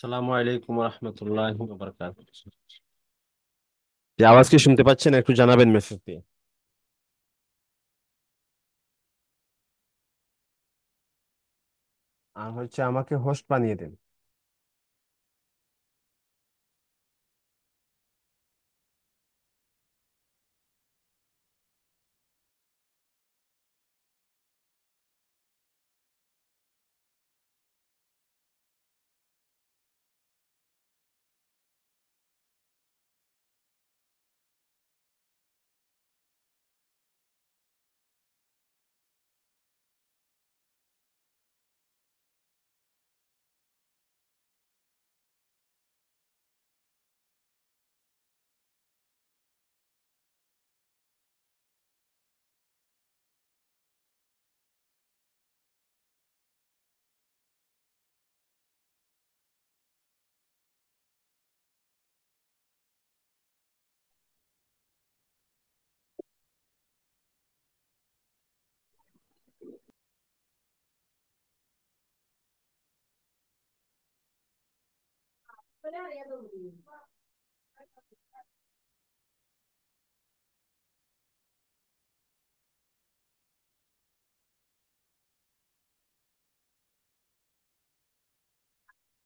সালামু আলাইকুম রহমতুল্লাহ বরকাত আওয়াজ কি শুনতে পাচ্ছেন একটু জানাবেন মেসেজ দিয়ে আর হচ্ছে আমাকে হোস্ট বানিয়ে দিন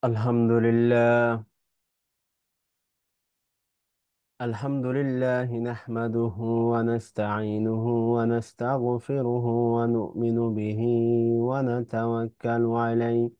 الحمد لله الحمد لله نحمده ونستعينه ونستغفره ونؤمن به ونتوكل عليه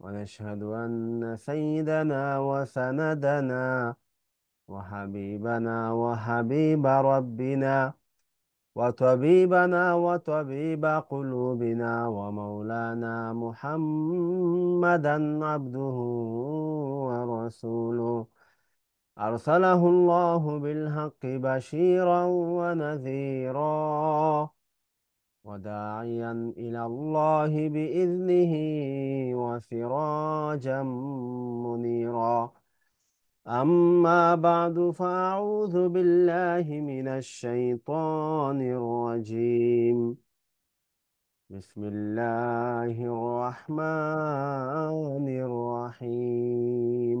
ونشهد أن سيدنا وسندنا وحبيبنا وحبيب ربنا وطبيبنا وطبيب قلوبنا ومولانا محمدا عبده ورسوله أرسله الله بالحق بشيرا ونذيرا وداعيا إلى الله بإذنه وسراجا منيرا أما بعد فأعوذ بالله من الشيطان الرجيم بسم الله الرحمن الرحيم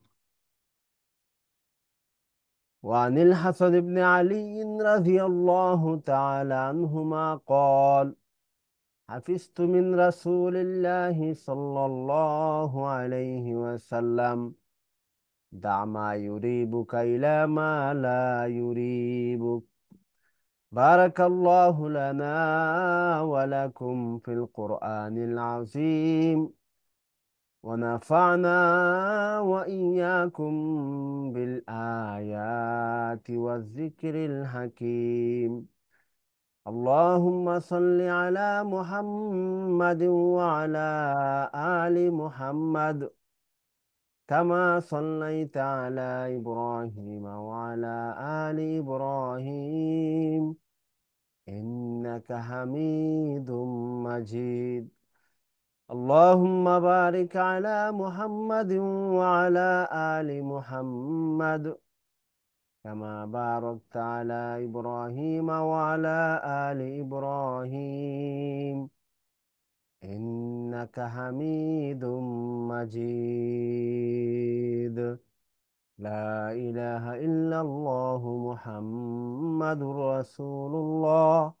وعن الحسن بن علي رضي الله تعالى عنهما قال حفظت من رسول الله صلى الله عليه وسلم دع ما يريبك إلى ما لا يريبك بارك الله لنا ولكم في القرآن العظيم ونفعنا وإياكم بالآيات والذكر الحكيم اللهم صل على محمد وعلى آل محمد كما صليت على إبراهيم وعلى آل إبراهيم إنك حميد مجيد اللهم بارك على محمد وعلى آل محمد كما باركت على إبراهيم وعلى آل إبراهيم إنك حميد مجيد لا إله إلا الله محمد رسول الله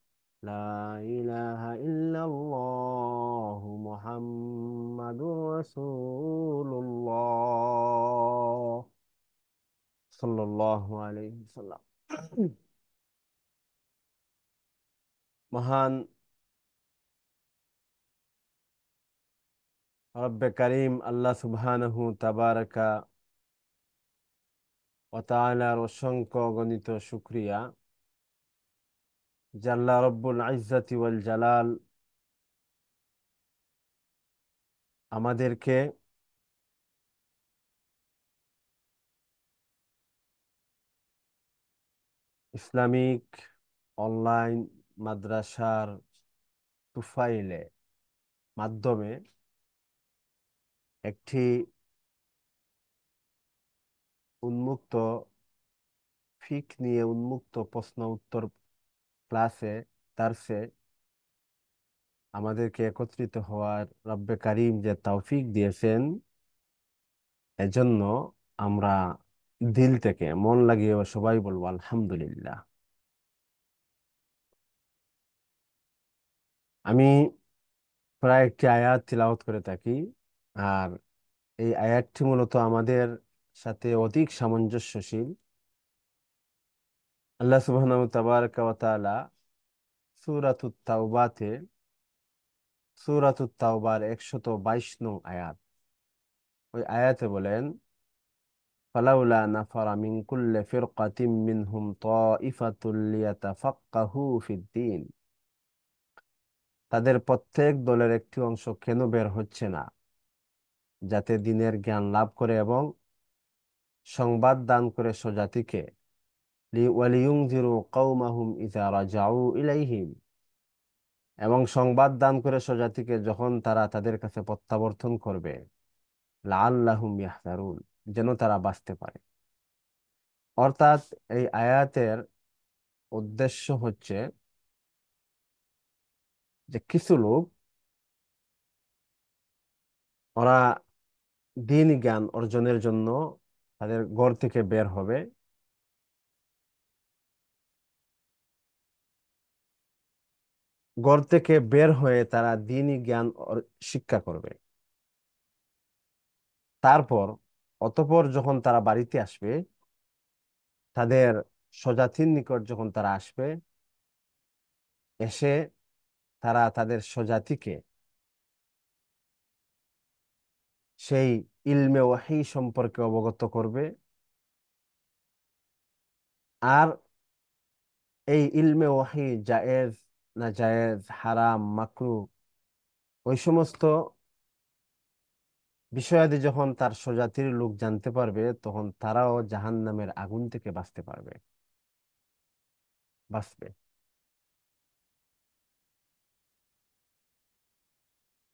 لا إله إلا الله محمد رسول الله صلى الله عليه وسلم مهان رب كريم الله سبحانه تبارك وتعالى رشنكو غنيتو شكريا জাল্লা রব্বুল আইজাতি ওয়াল জালাল আমাদেরকে ইসলামিক অনলাইন মাদ্রাসার তুফাইলে মাধ্যমে একটি উন্মুক্ত ফিক নিয়ে উন্মুক্ত প্রশ্ন উত্তর ক্লাসে দার্সে আমাদেরকে একত্রিত হওয়ার রব্বে কারিম যে তৌফিক দিয়েছেন এজন্য আমরা দিল থেকে মন লাগিয়ে সবাই বলবো আলহামদুলিল্লাহ আমি প্রায় একটি আয়াত তিলাওত করে থাকি আর এই আয়াতটি মূলত আমাদের সাথে অধিক সামঞ্জস্যশীল আল্লাহ সুবাহ তাবারকালা সুরাতুত তাওবাতে সুরাতুত তাওবার একশত বাইশ নং আয়াত ওই আয়াতে বলেন ফালাউলা নাফারা মিন কুল্লে ফিরকাতিম মিনহুম তাইফাতুল লিয়াতাফাক্কাহু ফিদ্দিন তাদের প্রত্যেক দলের একটি অংশ কেন বের হচ্ছে না যাতে দিনের জ্ঞান লাভ করে এবং সংবাদ দান করে স্বজাতিকে ওয়ালিউংজিরু কৌমাহুম ইজা জাউ ইলাইহিম এবং সংবাদ দান করে স্বজাতিকে যখন তারা তাদের কাছে প্রত্যাবর্তন করবে লাল্লাহুম ইয়াহদারুন যেন তারা বাঁচতে পারে অর্থাৎ এই আয়াতের উদ্দেশ্য হচ্ছে যে কিছু লোক ওরা দিন জ্ঞান অর্জনের জন্য তাদের ঘর থেকে বের হবে ঘর থেকে বের হয়ে তারা দিনই জ্ঞান শিক্ষা করবে তারপর অতপর যখন তারা বাড়িতে আসবে তাদের স্বজাতির নিকট যখন তারা আসবে এসে তারা তাদের স্বজাতিকে সেই ইলমে ওয়াহি সম্পর্কে অবগত করবে আর এই ইলমে ওয়াহি জায়েজ না জায়েজ হারাম মাকরু ওই সমস্ত বিষয়াদি যখন তার স্বজাতির লোক জানতে পারবে তখন তারাও জাহান নামের আগুন থেকে বাঁচতে পারবে বাঁচবে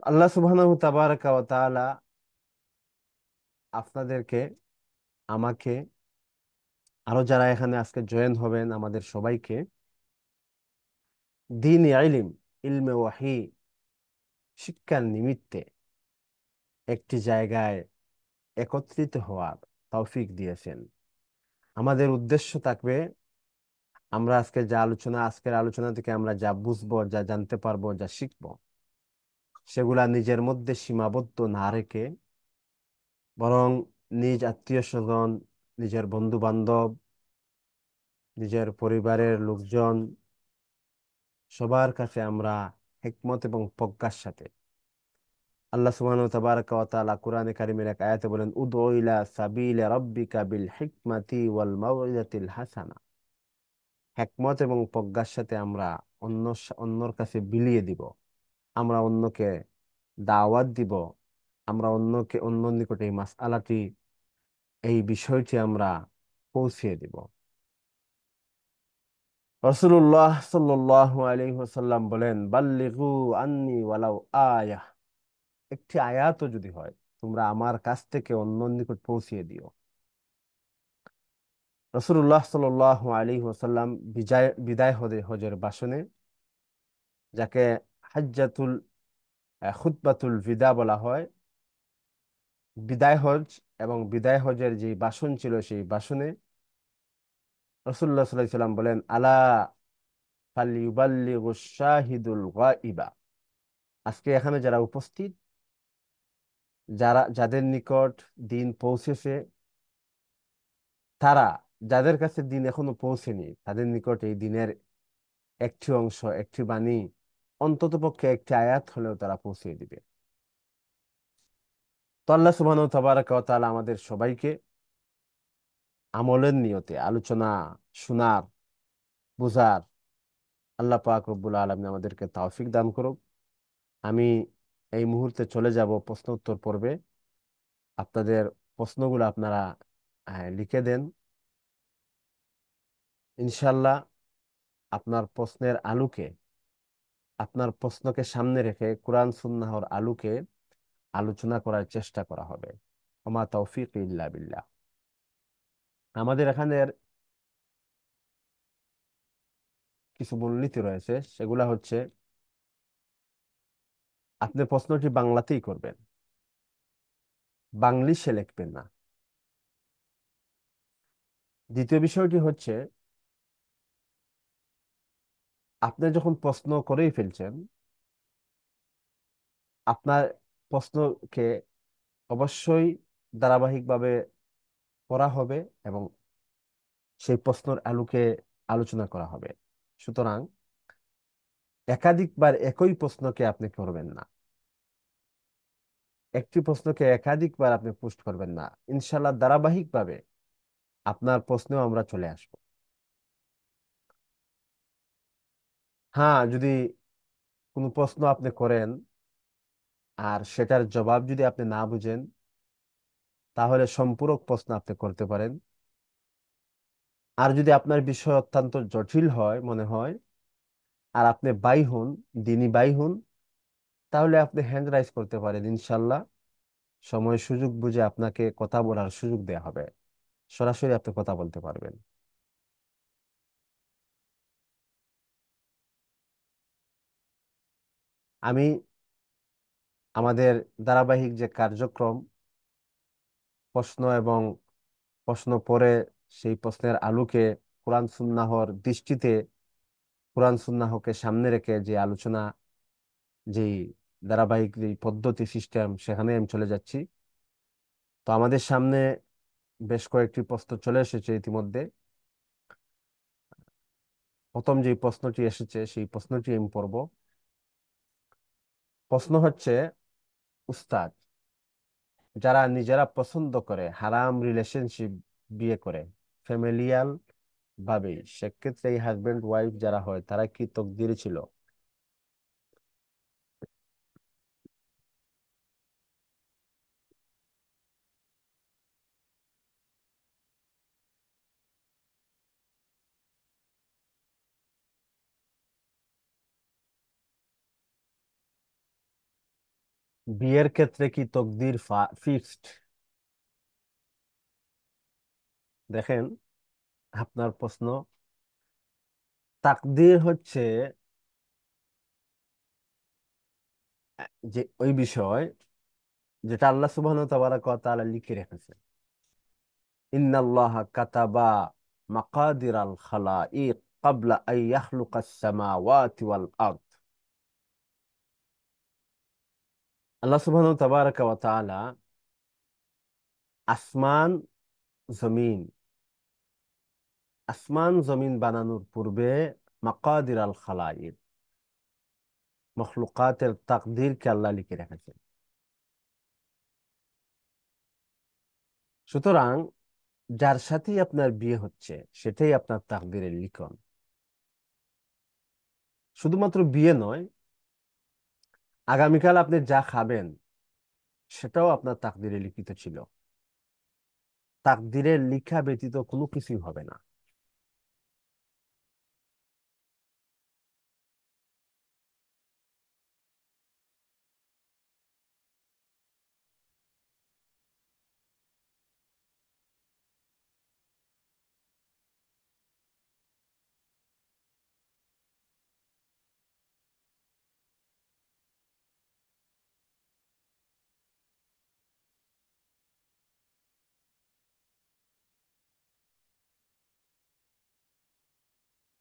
আল্লাহ সুবহানাহু তাবারাকা ওয়া তাআলা আপনাদেরকে আমাকে আরো যারা এখানে আজকে জয়েন হবেন আমাদের সবাইকে দিন ইলিম ইলমে ওয়াহি শিক্ষার নিমিত্তে একটি জায়গায় একত্রিত হওয়ার তৌফিক দিয়েছেন আমাদের উদ্দেশ্য থাকবে আমরা আজকে যা আলোচনা আজকের আলোচনা থেকে আমরা যা বুঝবো যা জানতে পারবো যা শিখব সেগুলা নিজের মধ্যে সীমাবদ্ধ না রেখে বরং নিজ আত্মীয় স্বজন নিজের বন্ধু বান্ধব নিজের পরিবারের লোকজন সবার কাছে আমরা হেকমত এবং প্রজ্ঞার সাথে আল্লাহ সুবহান তাবারাকা ওয়া তাআলা কোরআনে কারীমের এক আয়াতে বলেন উদউ ইলা সাবিলি রাব্বিকা বিল হিকমাতি ওয়াল মাউইজাতিল হাসানা হেকমত এবং প্রজ্ঞার সাথে আমরা অন্য অন্যর কাছে বিলিয়ে দিব আমরা অন্যকে দাওয়াত দিব আমরা অন্যকে অন্য নিকটে এই মাসআলাটি এই বিষয়টি আমরা পৌঁছিয়ে দিব রসুল্লাহ সাল্লাহ আলহিহাসাল্লাম বলেন বাল্লিগু আন্নি ওয়ালাউ আয়া একটি আয়াত যদি হয় তোমরা আমার কাছ থেকে অন্য নিকট পৌঁছিয়ে দিও রসুল্লাহ সাল্লাহ আলী ওসাল্লাম বিজয় বিদায় হদে হজের বাসনে যাকে হাজ্জাতুল খুতবাতুল বিদা বলা হয় বিদায় হজ এবং বিদায় হজের যে বাসন ছিল সেই বাসনে রসুল্লাহ সাল্লাহ সাল্লাম বলেন আলা গাইবা আজকে এখানে যারা উপস্থিত যারা যাদের নিকট দিন পৌঁছেছে তারা যাদের কাছে দিন এখনো পৌঁছেনি তাদের নিকট এই দিনের একটি অংশ একটি বাণী অন্তত পক্ষে একটি আয়াত হলেও তারা পৌঁছিয়ে দিবে তো আল্লাহ সুবাহ আমাদের সবাইকে আমলের নিয়তে আলোচনা শোনার বোঝার আল্লাহ পাক রব্বুল আলম আমাদেরকে তাওফিক দান করুক আমি এই মুহূর্তে চলে যাব প্রশ্ন উত্তর পর্বে আপনাদের প্রশ্নগুলো আপনারা লিখে দেন ইনশাল্লাহ আপনার প্রশ্নের আলোকে আপনার প্রশ্নকে সামনে রেখে কোরআন সুন্নাহর আলোকে আলোচনা করার চেষ্টা করা হবে আমা তৌফিক ইল্লা বিল্লাহ আমাদের এখানের কিছু মূলনীতি রয়েছে সেগুলা হচ্ছে আপনি প্রশ্নটি বাংলাতেই করবেন বাংলিশে লিখবেন না দ্বিতীয় বিষয়টি হচ্ছে আপনি যখন প্রশ্ন করেই ফেলছেন আপনার প্রশ্নকে অবশ্যই ধারাবাহিকভাবে করা হবে এবং সেই প্রশ্নের আলোকে আলোচনা করা হবে সুতরাং একাধিকবার একই প্রশ্নকে আপনি করবেন না একটি প্রশ্নকে একাধিকবার আপনি পোস্ট করবেন না ইনশাল্লাহ ধারাবাহিকভাবে আপনার প্রশ্নেও আমরা চলে আসব হ্যাঁ যদি কোনো প্রশ্ন আপনি করেন আর সেটার জবাব যদি আপনি না বুঝেন তাহলে সম্পূরক প্রশ্ন আপনি করতে পারেন আর যদি আপনার বিষয় অত্যন্ত জটিল হয় মনে হয় আর আপনি বাই হন দিনই বাই হন তাহলে আপনি হ্যান্ড রাইজ করতে পারেন ইনশাল্লাহ সময় সুযোগ বুঝে আপনাকে কথা বলার সুযোগ দেওয়া হবে সরাসরি আপনি কথা বলতে পারবেন আমি আমাদের ধারাবাহিক যে কার্যক্রম প্রশ্ন এবং প্রশ্ন পরে সেই প্রশ্নের আলোকে কোরআন সুন্নাহর দৃষ্টিতে কোরআন সুন্নাহকে সামনে রেখে যে আলোচনা যে ধারাবাহিক যে পদ্ধতি সিস্টেম সেখানে আমি চলে যাচ্ছি তো আমাদের সামনে বেশ কয়েকটি প্রশ্ন চলে এসেছে ইতিমধ্যে প্রথম যে প্রশ্নটি এসেছে সেই প্রশ্নটি আমি পড়ব প্রশ্ন হচ্ছে উস্তাদ যারা নিজেরা পছন্দ করে হারাম রিলেশনশিপ বিয়ে করে ফ্যামিলিয়াল ভাবে সেক্ষেত্রে এই হাজব্যান্ড ওয়াইফ যারা হয় তারা কি তকদির ছিল বিয়ের ক্ষেত্রে কি তকদির ফিক্সড দেখেন আপনার প্রশ্ন তাকদির হচ্ছে যে ওই বিষয় যেটা আল্লাহ সুবহান তাআলা লিখে রেখেছে ইন্নাল্লাহ কাতাবা মাকাদির ওয়াল আল্লাহ সুবহান তাবারক ওয়া তাআলা আসমান জমিন আসমান জমিন বানানোর পূর্বে মাকাদির আল খালাইক মখলুকাতের কে আল্লাহ লিখে রেখেছেন সুতরাং যার সাথেই আপনার বিয়ে হচ্ছে সেটাই আপনার তাকদিরের লিখন শুধুমাত্র বিয়ে নয় আগামীকাল আপনি যা খাবেন সেটাও আপনার তাকদিরে লিখিত ছিল তাকদিরে লিখা ব্যতীত কোনো কিছুই হবে না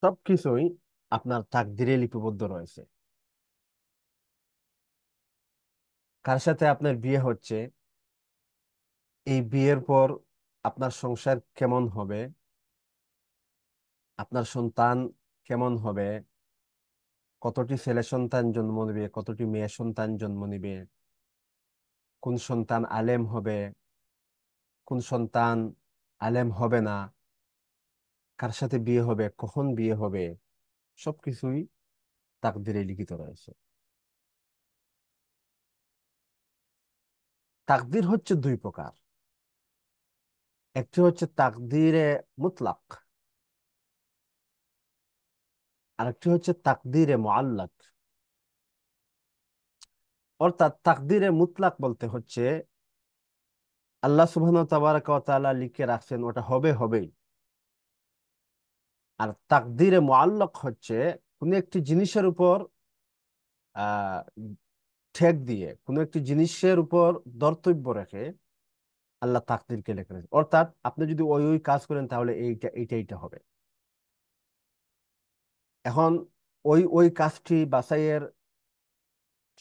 সবকিছুই আপনার তাকদিরে লিপিবদ্ধ রয়েছে কার সাথে আপনার বিয়ে হচ্ছে এই বিয়ের পর আপনার সংসার কেমন হবে আপনার সন্তান কেমন হবে কতটি ছেলে সন্তান জন্ম নেবে কতটি মেয়ে সন্তান জন্ম নেবে কোন সন্তান আলেম হবে কোন সন্তান আলেম হবে না কার সাথে বিয়ে হবে কখন বিয়ে হবে সবকিছুই তাকদিরে লিখিত রয়েছে তাকদির হচ্ছে দুই প্রকার একটি হচ্ছে তাকদিরে মুতলাক আরেকটি হচ্ছে তাকদিরে মোয়াল্লাক অর্থাৎ তাকদিরে মুতলাক বলতে হচ্ছে আল্লাহ সুবাহ তাবারক তাআলা লিখে রাখছেন ওটা হবে হবেই আর তাকদিরে মোয়াল্লক হচ্ছে কোনো একটি জিনিসের উপর ঠেক দিয়ে কোনো একটি জিনিসের উপর দর্তব্য রেখে আল্লাহ তাকদিরকে লেখা রয়েছে অর্থাৎ আপনি যদি ওই ওই কাজ করেন তাহলে এইটা এইটা এইটা হবে এখন ওই ওই কাজটি বাসাইয়ের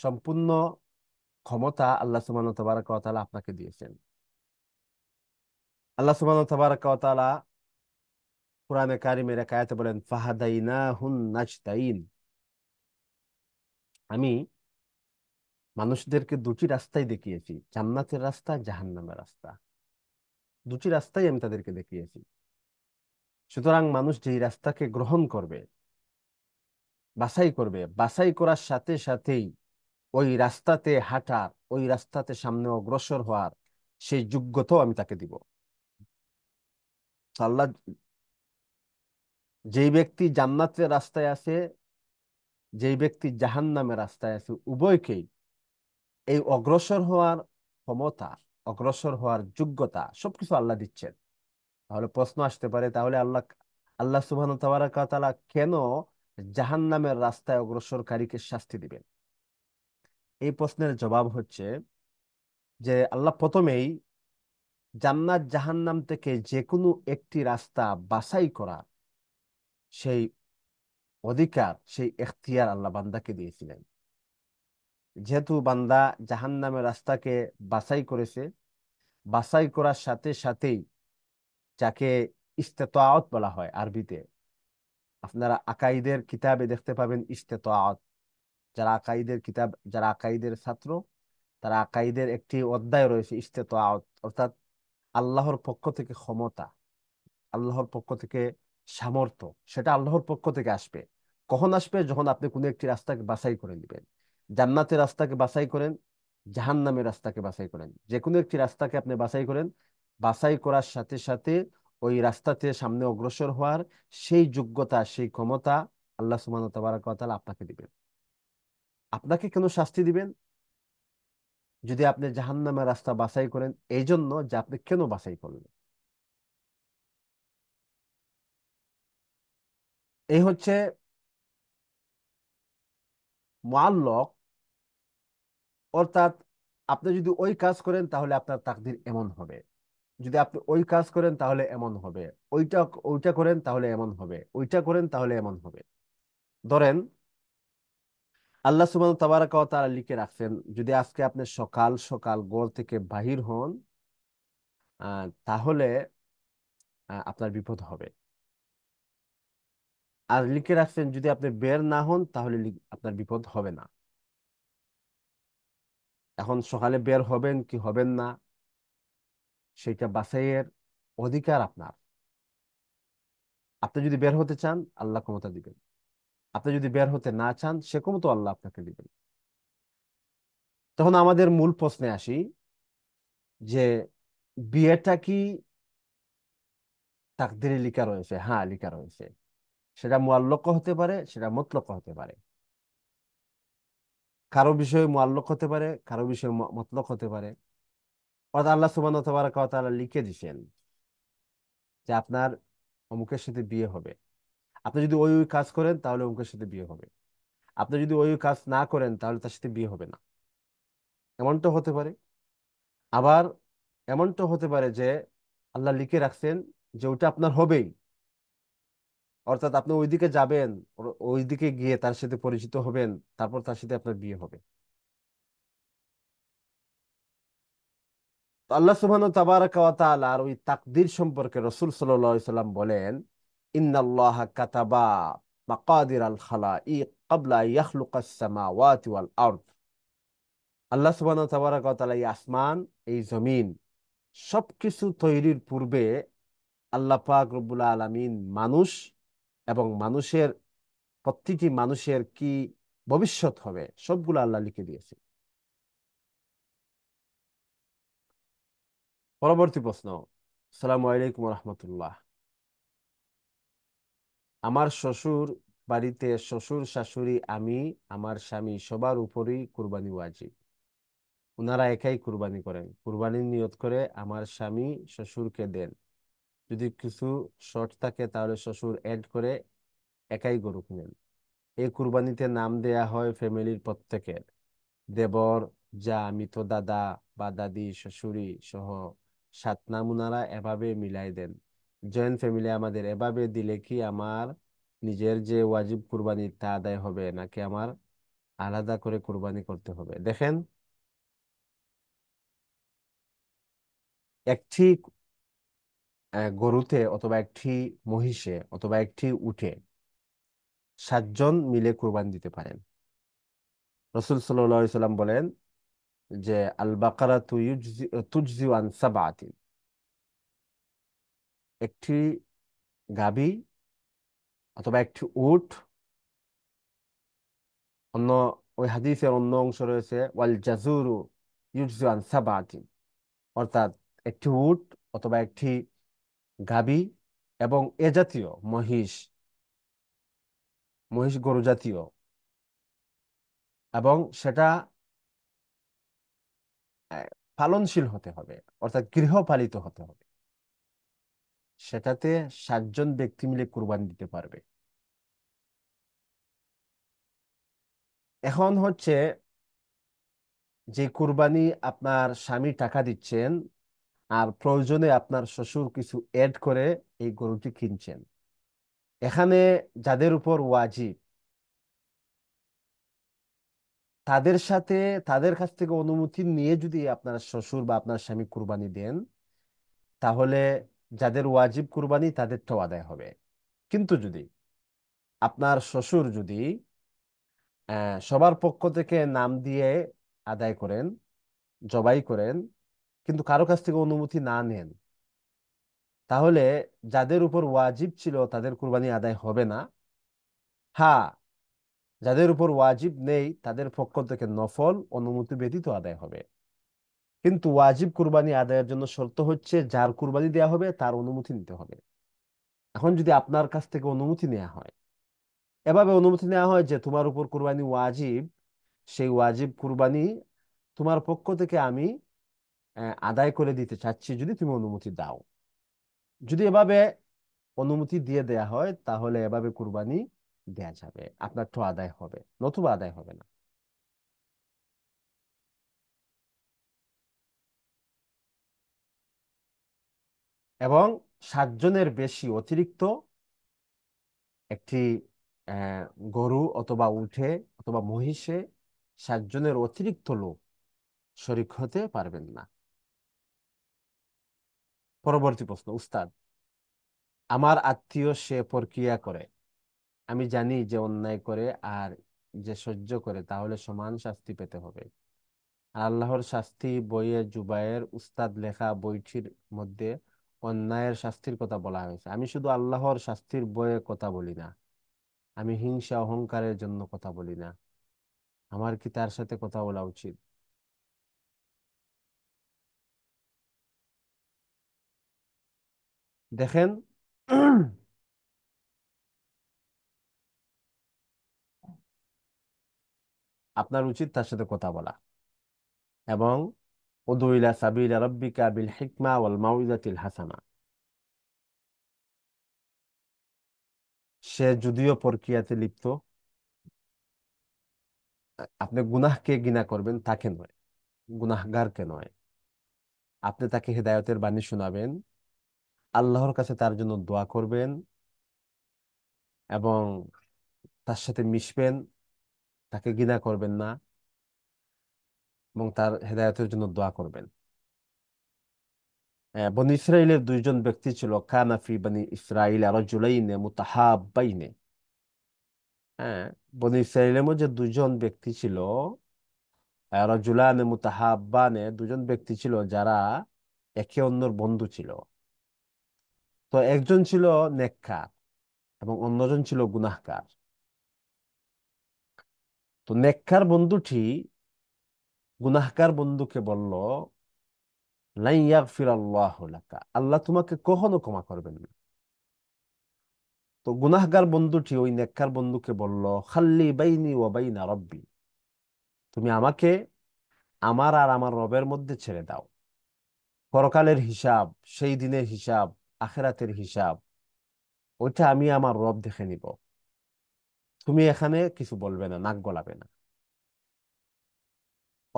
সম্পূর্ণ ক্ষমতা আল্লাহ সুমান তবারকালা আপনাকে দিয়েছেন আল্লাহ সুমান তবারকালা কোরআনে কারিমের এক আয়াতে বলেন ফাহাদাইনা হুন নাজতাইন আমি মানুষদেরকে দুটি রাস্তায় দেখিয়েছি জান্নাতের রাস্তা জাহান্নামের রাস্তা দুটি রাস্তায় আমি তাদেরকে দেখিয়েছি সুতরাং মানুষ যেই রাস্তাকে গ্রহণ করবে বাসাই করবে বাসাই করার সাথে সাথেই ওই রাস্তাতে হাঁটার ওই রাস্তাতে সামনে অগ্রসর হওয়ার সেই যোগ্যতাও আমি তাকে দিব আল্লাহ যেই ব্যক্তি জান্নাতের রাস্তায় আছে যেই ব্যক্তি জাহান নামের রাস্তায় আছে উভয়কেই এই অগ্রসর হওয়ার ক্ষমতা অগ্রসর হওয়ার যোগ্যতা সবকিছু আল্লাহ দিচ্ছেন তাহলে প্রশ্ন আসতে পারে তাহলে আল্লাহ আল্লাহ সুবাহ তালা কেন জাহান নামের রাস্তায় অগ্রসরকারীকে শাস্তি দিবেন এই প্রশ্নের জবাব হচ্ছে যে আল্লাহ প্রথমেই জান্নাত জাহান্নাম থেকে যে কোনো একটি রাস্তা বাছাই করার সেই অধিকার সেই এখতিয়ার আল্লাহ বান্দাকে দিয়েছিলেন যেহেতু বান্দা জাহান নামের রাস্তাকে বাছাই করেছে বাছাই করার সাথে সাথেই যাকে ইস্তেতাওয়াত বলা হয় আরবিতে আপনারা আকাইদের কিতাবে দেখতে পাবেন ইস্তেতাওয়াত যারা আকাইদের কিতাব যারা আকাইদের ছাত্র তারা আকাইদের একটি অধ্যায় রয়েছে ইস্তেতাওয়াত অর্থাৎ আল্লাহর পক্ষ থেকে ক্ষমতা আল্লাহর পক্ষ থেকে সামর্থ্য সেটা আল্লাহর পক্ষ থেকে আসবে কখন আসবে যখন আপনি কোনো একটি রাস্তাকে বাছাই করে নেবেন জান্নাতের রাস্তাকে বাছাই করেন জাহান নামের রাস্তাকে বাছাই করেন যে কোনো একটি রাস্তাকে আপনি বাছাই করেন বাছাই করার সাথে সাথে ওই রাস্তাতে সামনে অগ্রসর হওয়ার সেই যোগ্যতা সেই ক্ষমতা আল্লাহ সুমান তাবারকাল আপনাকে দিবেন আপনাকে কেন শাস্তি দিবেন যদি আপনি জাহান নামের রাস্তা বাছাই করেন এই জন্য যে আপনি কেন বাছাই করলেন এই হচ্ছে মোয়াল্লক অর্থাৎ আপনি যদি ওই কাজ করেন তাহলে আপনার তাকদির এমন হবে যদি আপনি ওই কাজ করেন তাহলে এমন হবে ওইটা ওইটা করেন তাহলে এমন হবে ওইটা করেন তাহলে এমন হবে ধরেন আল্লাহ সুবান তাবারাকাও তারা লিখে রাখছেন যদি আজকে আপনি সকাল সকাল গড় থেকে বাহির হন তাহলে আপনার বিপদ হবে আর লিখে রাখছেন যদি আপনি বের না হন তাহলে আপনার বিপদ হবে না এখন সকালে বের হবেন কি হবেন না সেটা বাসাইয়ের অধিকার আপনার আপনি যদি বের হতে চান আল্লাহ ক্ষমতা দিবেন আপনি যদি বের হতে না চান সে ক্ষমতা আল্লাহ আপনাকে দিবেন তখন আমাদের মূল প্রশ্নে আসি যে বিয়েটা কি তাকদিরে লিখা রয়েছে হ্যাঁ লিখা রয়েছে সেটা মোয়াল্লক্য হতে পারে সেটা মতলক হতে পারে কারো বিষয়ে মোয়াল্লক হতে পারে কারো বিষয়ে মতলক হতে পারে অর্থাৎ আল্লাহ সুবান তালা লিখে দিছেন যে আপনার অমুকের সাথে বিয়ে হবে আপনি যদি ওই ওই কাজ করেন তাহলে অমুকের সাথে বিয়ে হবে আপনি যদি ওই কাজ না করেন তাহলে তার সাথে বিয়ে হবে না এমনটা হতে পারে আবার এমনটা হতে পারে যে আল্লাহ লিখে রাখছেন যে ওটা আপনার হবেই অর্থাৎ আপনি ওইদিকে যাবেন ওইদিকে গিয়ে তার সাথে পরিচিত হবেন তারপর তার সাথে আপনার বিয়ে হবে আল্লাহ সুবহান তাবারকার ওই তাকদির সম্পর্কে রসুল সাল্লাম বলেন ইন্নাল্লাহ কাতাবা মাকাদির আল খালা ই কাবলা ইয়াখলুকাস সামাওয়াতি ওয়াল আরদ আল্লাহ সুবহান তাবারকাল এই আসমান এই জমিন সবকিছু তৈরির পূর্বে আল্লাহ পাক রব্বুল আলামিন মানুষ এবং মানুষের প্রতিটি মানুষের কি ভবিষ্যৎ হবে সবগুলো আল্লাহ লিখে দিয়েছে পরবর্তী প্রশ্ন সালাম আলাইকুম রহমতুল্লাহ আমার শ্বশুর বাড়িতে শ্বশুর শাশুড়ি আমি আমার স্বামী সবার উপরই কুরবানি ওয়াজিব ওনারা একাই কুরবানি করেন কুরবানির নিয়ত করে আমার স্বামী শ্বশুরকে দেন যদি কিছু শর্ট থাকে তাহলে শ্বশুর অ্যাড করে একাই গরু কিনেন এই কুরবানিতে নাম দেয়া হয় ফ্যামিলির প্রত্যেকের দেবর যা মৃত দাদা বা দাদি শ্বশুরি সহ সাত নাম এভাবে মিলাই দেন জয়েন্ট ফ্যামিলি আমাদের এভাবে দিলে কি আমার নিজের যে ওয়াজিব কুরবানি তা আদায় হবে নাকি আমার আলাদা করে কুরবানি করতে হবে দেখেন একটি গরুতে অথবা একটি মহিষে অথবা একটি উঠে সাতজন মিলে কোরবানি দিতে পারেন রসুল সাল্লাম বলেন যে আল বাকারা তুজজি আন সাবাতিন একটি গাবি অথবা একটি উট অন্য ওই হাদিসের অন্য অংশ রয়েছে ওয়াল জাজুরু ইউজ আন সাবাতিন অর্থাৎ একটি উট অথবা একটি গাভী এবং এ জাতীয় মহিষ মহিষ গরু জাতীয় এবং সেটা পালনশীল হতে হবে অর্থাৎ গৃহপালিত হতে হবে সেটাতে সাতজন ব্যক্তি মিলে কোরবানি দিতে পারবে এখন হচ্ছে যে কুরবানি আপনার স্বামী টাকা দিচ্ছেন আর প্রয়োজনে আপনার শ্বশুর কিছু অ্যাড করে এই গরুটি কিনছেন এখানে যাদের উপর ওয়াজিব তাদের সাথে তাদের কাছ থেকে অনুমতি নিয়ে যদি আপনার শ্বশুর বা আপনার স্বামী কুরবানি দেন তাহলে যাদের ওয়াজিব কুরবানি তাদের তো আদায় হবে কিন্তু যদি আপনার শ্বশুর যদি সবার পক্ষ থেকে নাম দিয়ে আদায় করেন জবাই করেন কিন্তু কারো কাছ থেকে অনুমতি না নেন তাহলে যাদের উপর ওয়াজিব ছিল তাদের কুরবানি আদায় হবে না হ্যাঁ যাদের উপর ওয়াজিব নেই তাদের পক্ষ থেকে নফল অনুমতি ব্যতীত আদায় হবে কিন্তু ওয়াজিব কুরবানি আদায়ের জন্য শর্ত হচ্ছে যার কুরবানি দেওয়া হবে তার অনুমতি নিতে হবে এখন যদি আপনার কাছ থেকে অনুমতি নেওয়া হয় এভাবে অনুমতি নেওয়া হয় যে তোমার উপর কুরবানি ওয়াজিব সেই ওয়াজিব কুরবানি তোমার পক্ষ থেকে আমি আদায় করে দিতে চাচ্ছি যদি তুমি অনুমতি দাও যদি এভাবে অনুমতি দিয়ে দেয়া হয় তাহলে এভাবে কুরবানি দেয়া যাবে আপনার তো আদায় হবে নতুবা আদায় হবে না এবং সাতজনের বেশি অতিরিক্ত একটি গরু অথবা উঠে অথবা মহিষে সাতজনের অতিরিক্ত লোক শরিক হতে পারবেন না পরবর্তী প্রশ্ন উস্তাদ আমার আত্মীয় সে প্রক্রিয়া করে আমি জানি যে অন্যায় করে আর যে সহ্য করে তাহলে সমান শাস্তি পেতে হবে আর আল্লাহর শাস্তি বইয়ে জুবাইয়ের উস্তাদ লেখা বইটির মধ্যে অন্যায়ের শাস্তির কথা বলা হয়েছে আমি শুধু আল্লাহর শাস্তির বইয়ের কথা বলি না আমি হিংসা অহংকারের জন্য কথা বলি না আমার কি তার সাথে কথা বলা উচিত দেখেন আপনার উচিত তার সাথে কথা বলা এবং উদুইলা সাবিলা রব্বিকা বিল হিকমা ওয়াল মাউজাতিল হাসানা সে যদিও প্রক্রিয়াতে লিপ্ত আপনি গুনাহকে গিনা করবেন তাকে নয় গুনাহগারকে নয় আপনি তাকে হেদায়তের বাণী শোনাবেন আল্লাহর কাছে তার জন্য দোয়া করবেন এবং তার সাথে মিশবেন তাকে ঘৃণা করবেন না এবং তার হেদায়তের জন্য দোয়া করবেন বনি ইসরায়েলের দুইজন ব্যক্তি ছিল কানাফি বনি ইসরায়েল আর জুলাইনে মুতাহাবাইনে হ্যাঁ বনি ইসরায়েলের মধ্যে দুজন ব্যক্তি ছিল রজুলানে মুতাহাবানে দুজন ব্যক্তি ছিল যারা একে অন্যর বন্ধু ছিল তো একজন ছিল নেককার এবং অন্যজন ছিল গুনাহকার তো নেককার বন্ধুটি গুনাহকার বন্ধুকে বলল আল্লাহ তোমাকে কখনো ক্ষমা করবেন না তো গুনাহগার বন্ধুটি ওই নেককার বন্ধুকে বলল খাল্লি বাইনি ও বাইনা রব্বি তুমি আমাকে আমার আর আমার রবের মধ্যে ছেড়ে দাও পরকালের হিসাব সেই দিনের হিসাব আখেরাতের হিসাব ওইটা আমি আমার রব দেখে নিব তুমি এখানে কিছু বলবে না নাক গলাবে না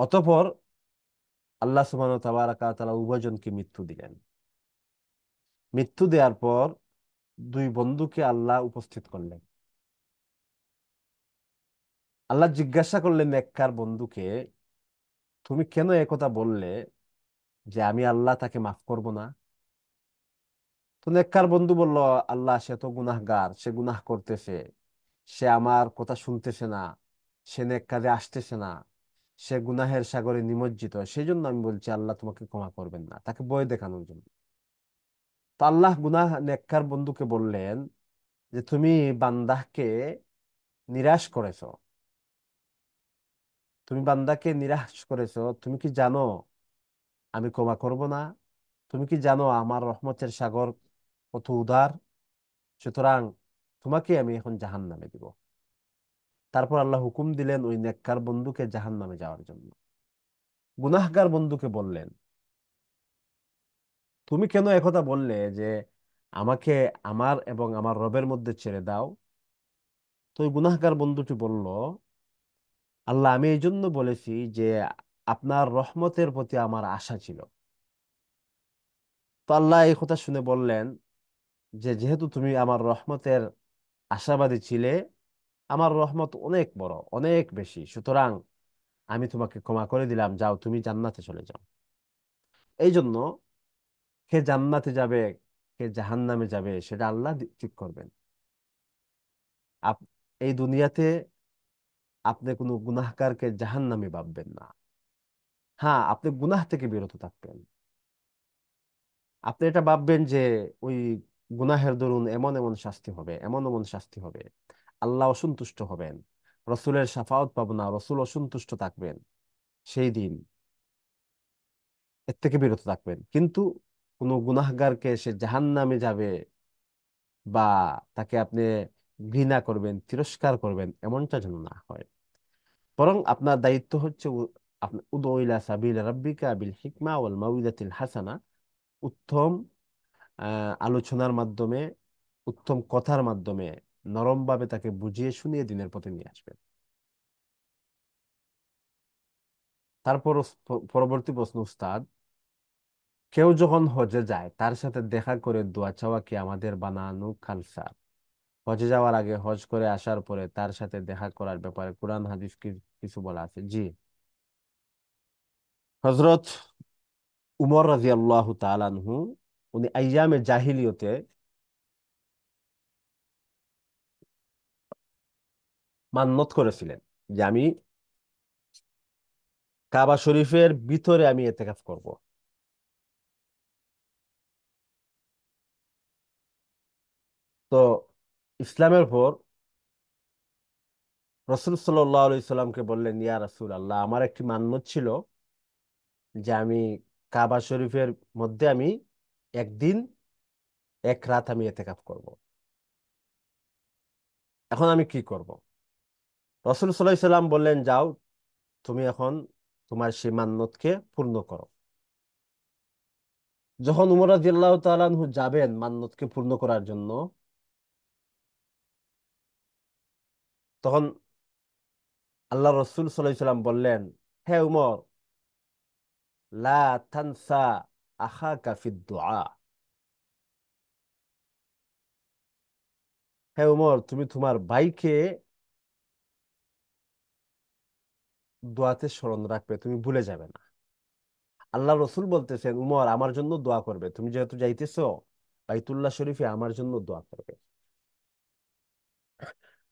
অতপর আল্লাহ সুবান তালা উভয়জনকে মৃত্যু দিলেন মৃত্যু দেওয়ার পর দুই বন্ধুকে আল্লাহ উপস্থিত করলেন আল্লাহ জিজ্ঞাসা করলেন এককার বন্ধুকে তুমি কেন একথা বললে যে আমি আল্লাহ তাকে মাফ করব না তো বন্ধু বললো আল্লাহ সে তো গুনাহগার সে গুনাহ করতেছে সে আমার কথা শুনতেছে না সে কাজে আসতেছে না সে গুনাহের সাগরে নিমজ্জিত সেই জন্য আমি বলছি আল্লাহ তোমাকে ক্ষমা করবেন না তাকে ভয় দেখানোর জন্য তো আল্লাহ গুনাহ নেককার বন্ধুকে বললেন যে তুমি বান্দাহকে নিরাশ করেছ তুমি বান্দাকে নিরাশ করেছ তুমি কি জানো আমি ক্ষমা করব না তুমি কি জানো আমার রহমতের সাগর কত উদার সুতরাং তোমাকে আমি এখন জাহান নামে দিব তারপর আল্লাহ হুকুম দিলেন ওই নেককার বন্ধুকে জাহান নামে যাওয়ার জন্য গুনাহগার বন্ধুকে বললেন তুমি কেন একথা বললে যে আমাকে আমার এবং আমার রবের মধ্যে ছেড়ে দাও তো ওই গুনাহগার বন্ধুটি বলল আল্লাহ আমি এই জন্য বলেছি যে আপনার রহমতের প্রতি আমার আশা ছিল তো আল্লাহ এই কথা শুনে বললেন যে যেহেতু তুমি আমার রহমতের আশাবাদী ছিলে আমার রহমত অনেক বড় অনেক বেশি সুতরাং আমি তোমাকে ক্ষমা করে দিলাম যাও তুমি জান্নাতে চলে যাও এই জন্য কে জান্নাতে যাবে কে জাহান নামে যাবে সেটা আল্লাহ ঠিক করবেন আপ এই দুনিয়াতে আপনি কোনো গুনাহকারকে জাহান নামে ভাববেন না হ্যাঁ আপনি গুনাহ থেকে বিরত থাকবেন আপনি এটা ভাববেন যে ওই গুনাহের দরুন এমন এমন শাস্তি হবে এমন এমন শাস্তি হবে আল্লাহ অসন্তুষ্ট হবেন রসুলের সাফাওত পাবো না রসুল অসন্তুষ্ট থাকবেন সেই দিন এর থেকে বিরত থাকবেন কিন্তু কোনো গুনাহগারকে সে জাহান নামে যাবে বা তাকে আপনি ঘৃণা করবেন তিরস্কার করবেন এমনটা যেন না হয় বরং আপনার দায়িত্ব হচ্ছে আপনার সাবিল রব্বিকা বিল হিকমা ওয়াল মাউদাতিল হাসানা উত্তম আলোচনার মাধ্যমে উত্তম কথার মাধ্যমে নরমভাবে তাকে বুঝিয়ে শুনিয়ে দিনের পথে নিয়ে আসবেন তারপর পরবর্তী প্রশ্ন উস্তাদ কেউ যখন হজে যায় তার সাথে দেখা করে দোয়া চাওয়া কি আমাদের বানানো খালসার হজে যাওয়ার আগে হজ করে আসার পরে তার সাথে দেখা করার ব্যাপারে কোরআন হাদিস কি কিছু বলা আছে জি হজরত উমর রাজিয়াল্লাহ তালানহু উনি আইয়ামে জাহিলিয়তে মান্নত করেছিলেন যে আমি কাবা শরীফের ভিতরে আমি এতে এতেকাফ করব তো ইসলামের পর রসুল সাল্লামকে বললেন ইয়া রসুল আল্লাহ আমার একটি মান্যত ছিল যে আমি কাবা শরীফের মধ্যে আমি একদিন এক রাত আমি এতেকাফ করব। এখন আমি কি করব। রসুল সাল্লাম বললেন যাও তুমি এখন তোমার সেই মান্নতকে পূর্ণ করো যখন উমর রাজিয়াল্লাহ তালানহু যাবেন মান্নতকে পূর্ণ করার জন্য তখন আল্লাহ রসুল সাল্লাম বললেন হে উমর লা থানসা আহা দোয়া হ্যাঁ উমর তুমি তোমার ভাইকে দোয়াতে স্মরণ রাখবে তুমি ভুলে যাবে না আল্লাহ রসুল বলতেছেন উমর আমার জন্য দোয়া করবে তুমি যেহেতু যাইতেছ বাইতুল্লাহ শরীফে আমার জন্য দোয়া করবে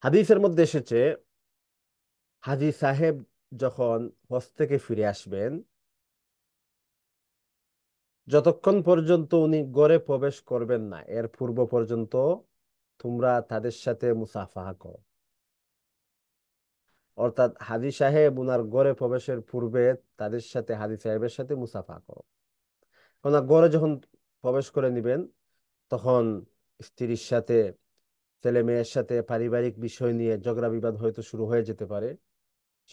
হাদিসের মধ্যে এসেছে হাজি সাহেব যখন হজ থেকে ফিরে আসবেন যতক্ষণ পর্যন্ত উনি গড়ে প্রবেশ করবেন না এর পূর্ব পর্যন্ত তোমরা তাদের সাথে মুসাফাহা করো অর্থাৎ হাদি সাহেব উনার গড়ে প্রবেশের পূর্বে তাদের সাথে হাদি সাহেবের সাথে মুসাফা করো ওনার গড়ে যখন প্রবেশ করে নিবেন তখন স্ত্রীর সাথে ছেলে মেয়ের সাথে পারিবারিক বিষয় নিয়ে ঝগড়া বিবাদ হয়তো শুরু হয়ে যেতে পারে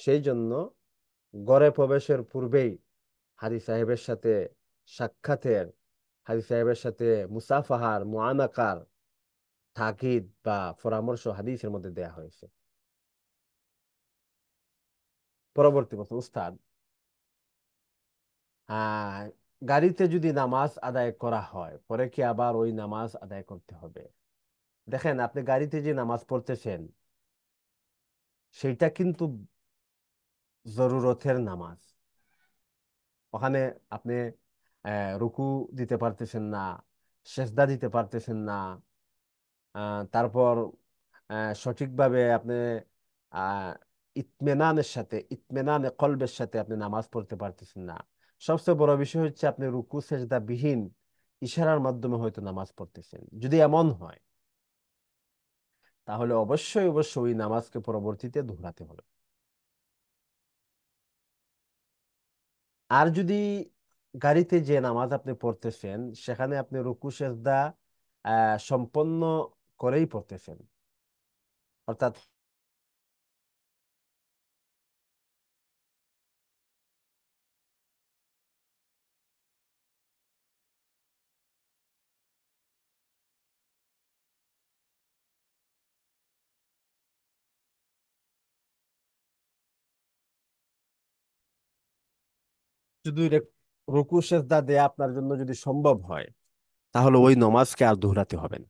সেই জন্য গড়ে প্রবেশের পূর্বেই হাদি সাহেবের সাথে সাক্ষাতের হাদিস সাহেবের সাথে মুসাফাহার মুআনাকার তাকিদ বা পরামর্শ হাদিসের মধ্যে দেয়া হয়েছে পরবর্তী প্রশ্ন উস্তাদ গাড়িতে যদি নামাজ আদায় করা হয় পরে কি আবার ওই নামাজ আদায় করতে হবে দেখেন আপনি গাড়িতে যে নামাজ পড়তেছেন সেইটা কিন্তু জরুরতের নামাজ ওখানে আপনি রুকু দিতে পারতেছেন না সেজদা দিতে পারতেছেন না তারপর সঠিকভাবে আপনি ইতমেনানের সাথে ইতমেনানে কলবের সাথে আপনি নামাজ পড়তে পারতেছেন না সবচেয়ে বড় বিষয় হচ্ছে আপনি রুকু সেজদা বিহীন ইশারার মাধ্যমে হয়তো নামাজ পড়তেছেন যদি এমন হয় তাহলে অবশ্যই অবশ্যই নামাজকে পরবর্তীতে দোহরাতে হবে আর যদি গাড়িতে যে নামাজ আপনি পড়তেছেন সেখানে আপনি রুকু সেজদা আহ সম্পন্ন করেই পড়তেছেন অর্থাৎ শুধু রুকু সেজদা দেয়া আপনার জন্য যদি সম্ভব হয় তাহলে ওই নমাজকে আর দোহরাতে হবে না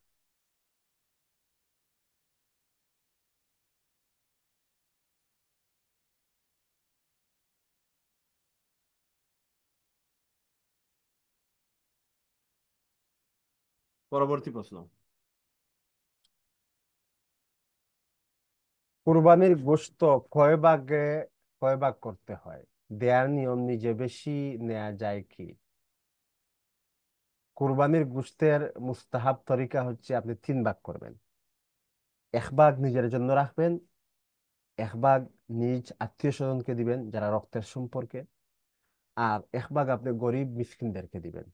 পরবর্তী প্রশ্ন কুরবানির গোশত কয় ভাগে কয় ভাগ করতে হয় দেয়ার নিয়ম নিজে বেশি নেওয়া যায় কি কুরবানির গুস্তের মুস্তাহাব তরিকা হচ্ছে আপনি তিন ভাগ করবেন এক ভাগ নিজের জন্য রাখবেন এক ভাগ নিজ আত্মীয় স্বজনকে দিবেন যারা রক্তের সম্পর্কে আর এক ভাগ আপনি গরিব মিসকিনদেরকে দিবেন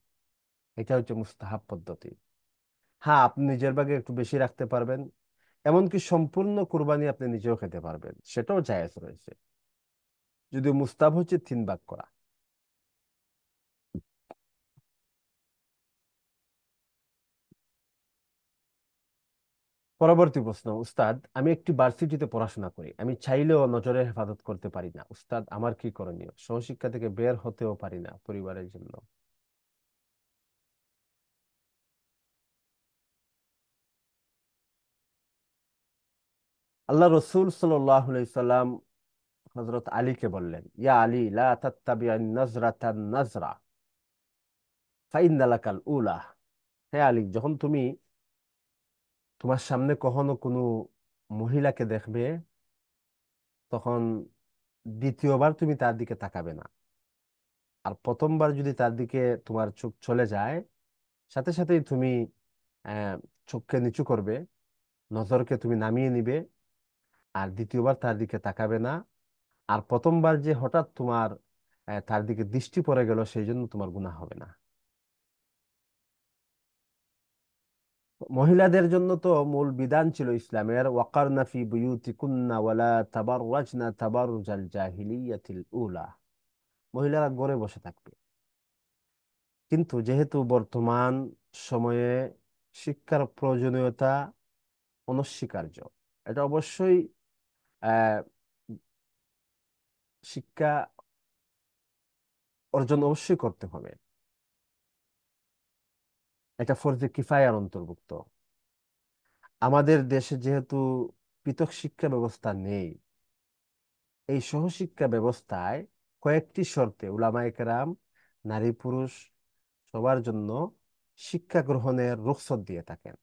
এটা হচ্ছে মুস্তাহাব পদ্ধতি হ্যাঁ আপনি নিজের ভাগে একটু বেশি রাখতে পারবেন এমনকি সম্পূর্ণ কোরবানি আপনি নিজেও খেতে পারবেন সেটাও জায়েজ রয়েছে যদি মুস্তাব হচ্ছে তিন ভাগ করা পরবর্তী প্রশ্ন উস্তাদ আমি একটি ভার্সিটিতে পড়াশোনা করি আমি চাইলেও নজরের হেফাজত করতে পারি না উস্তাদ আমার কি করণীয় সহশিক্ষা থেকে বের হতেও পারি না পরিবারের জন্য আল্লাহ রসুল সাল্লাম হজরত আলীকে বললেন ইয়া আলী লা তাত্তাবিয়ান নাজরাতান নাজরা ফাইন্দালাকাল উলা হ্যাঁ আলী যখন তুমি তোমার সামনে কখনো কোনো মহিলাকে দেখবে তখন দ্বিতীয়বার তুমি তার দিকে তাকাবে না আর প্রথমবার যদি তার দিকে তোমার চোখ চলে যায় সাথে সাথেই তুমি চোখকে নিচু করবে নজরকে তুমি নামিয়ে নিবে আর দ্বিতীয়বার তার দিকে তাকাবে না আর প্রথমবার যে হঠাৎ তোমার তার দিকে দৃষ্টি পড়ে গেল সেই জন্য তোমার গুনাহ হবে না মহিলাদের জন্য তো মূল বিধান ছিল ইসলামের ওয়াকার নাফি বুয়ুতিকুন্না ওয়ালা তাবার ওয়াজনা তাবার রুজাল জাহিলিয়াতিল উলা মহিলারা ঘরে বসে থাকবে কিন্তু যেহেতু বর্তমান সময়ে শিক্ষার প্রয়োজনীয়তা অনস্বীকার্য এটা অবশ্যই আহ শিক্ষা অর্জন অবশ্যই করতে হবে এটা ফরজে কিফায়ার অন্তর্ভুক্ত আমাদের দেশে যেহেতু পৃথক শিক্ষা ব্যবস্থা নেই এই সহশিক্ষা ব্যবস্থায় কয়েকটি শর্তে উলামায়ে কেরাম নারী পুরুষ সবার জন্য শিক্ষা গ্রহণের রুখসত দিয়ে থাকেন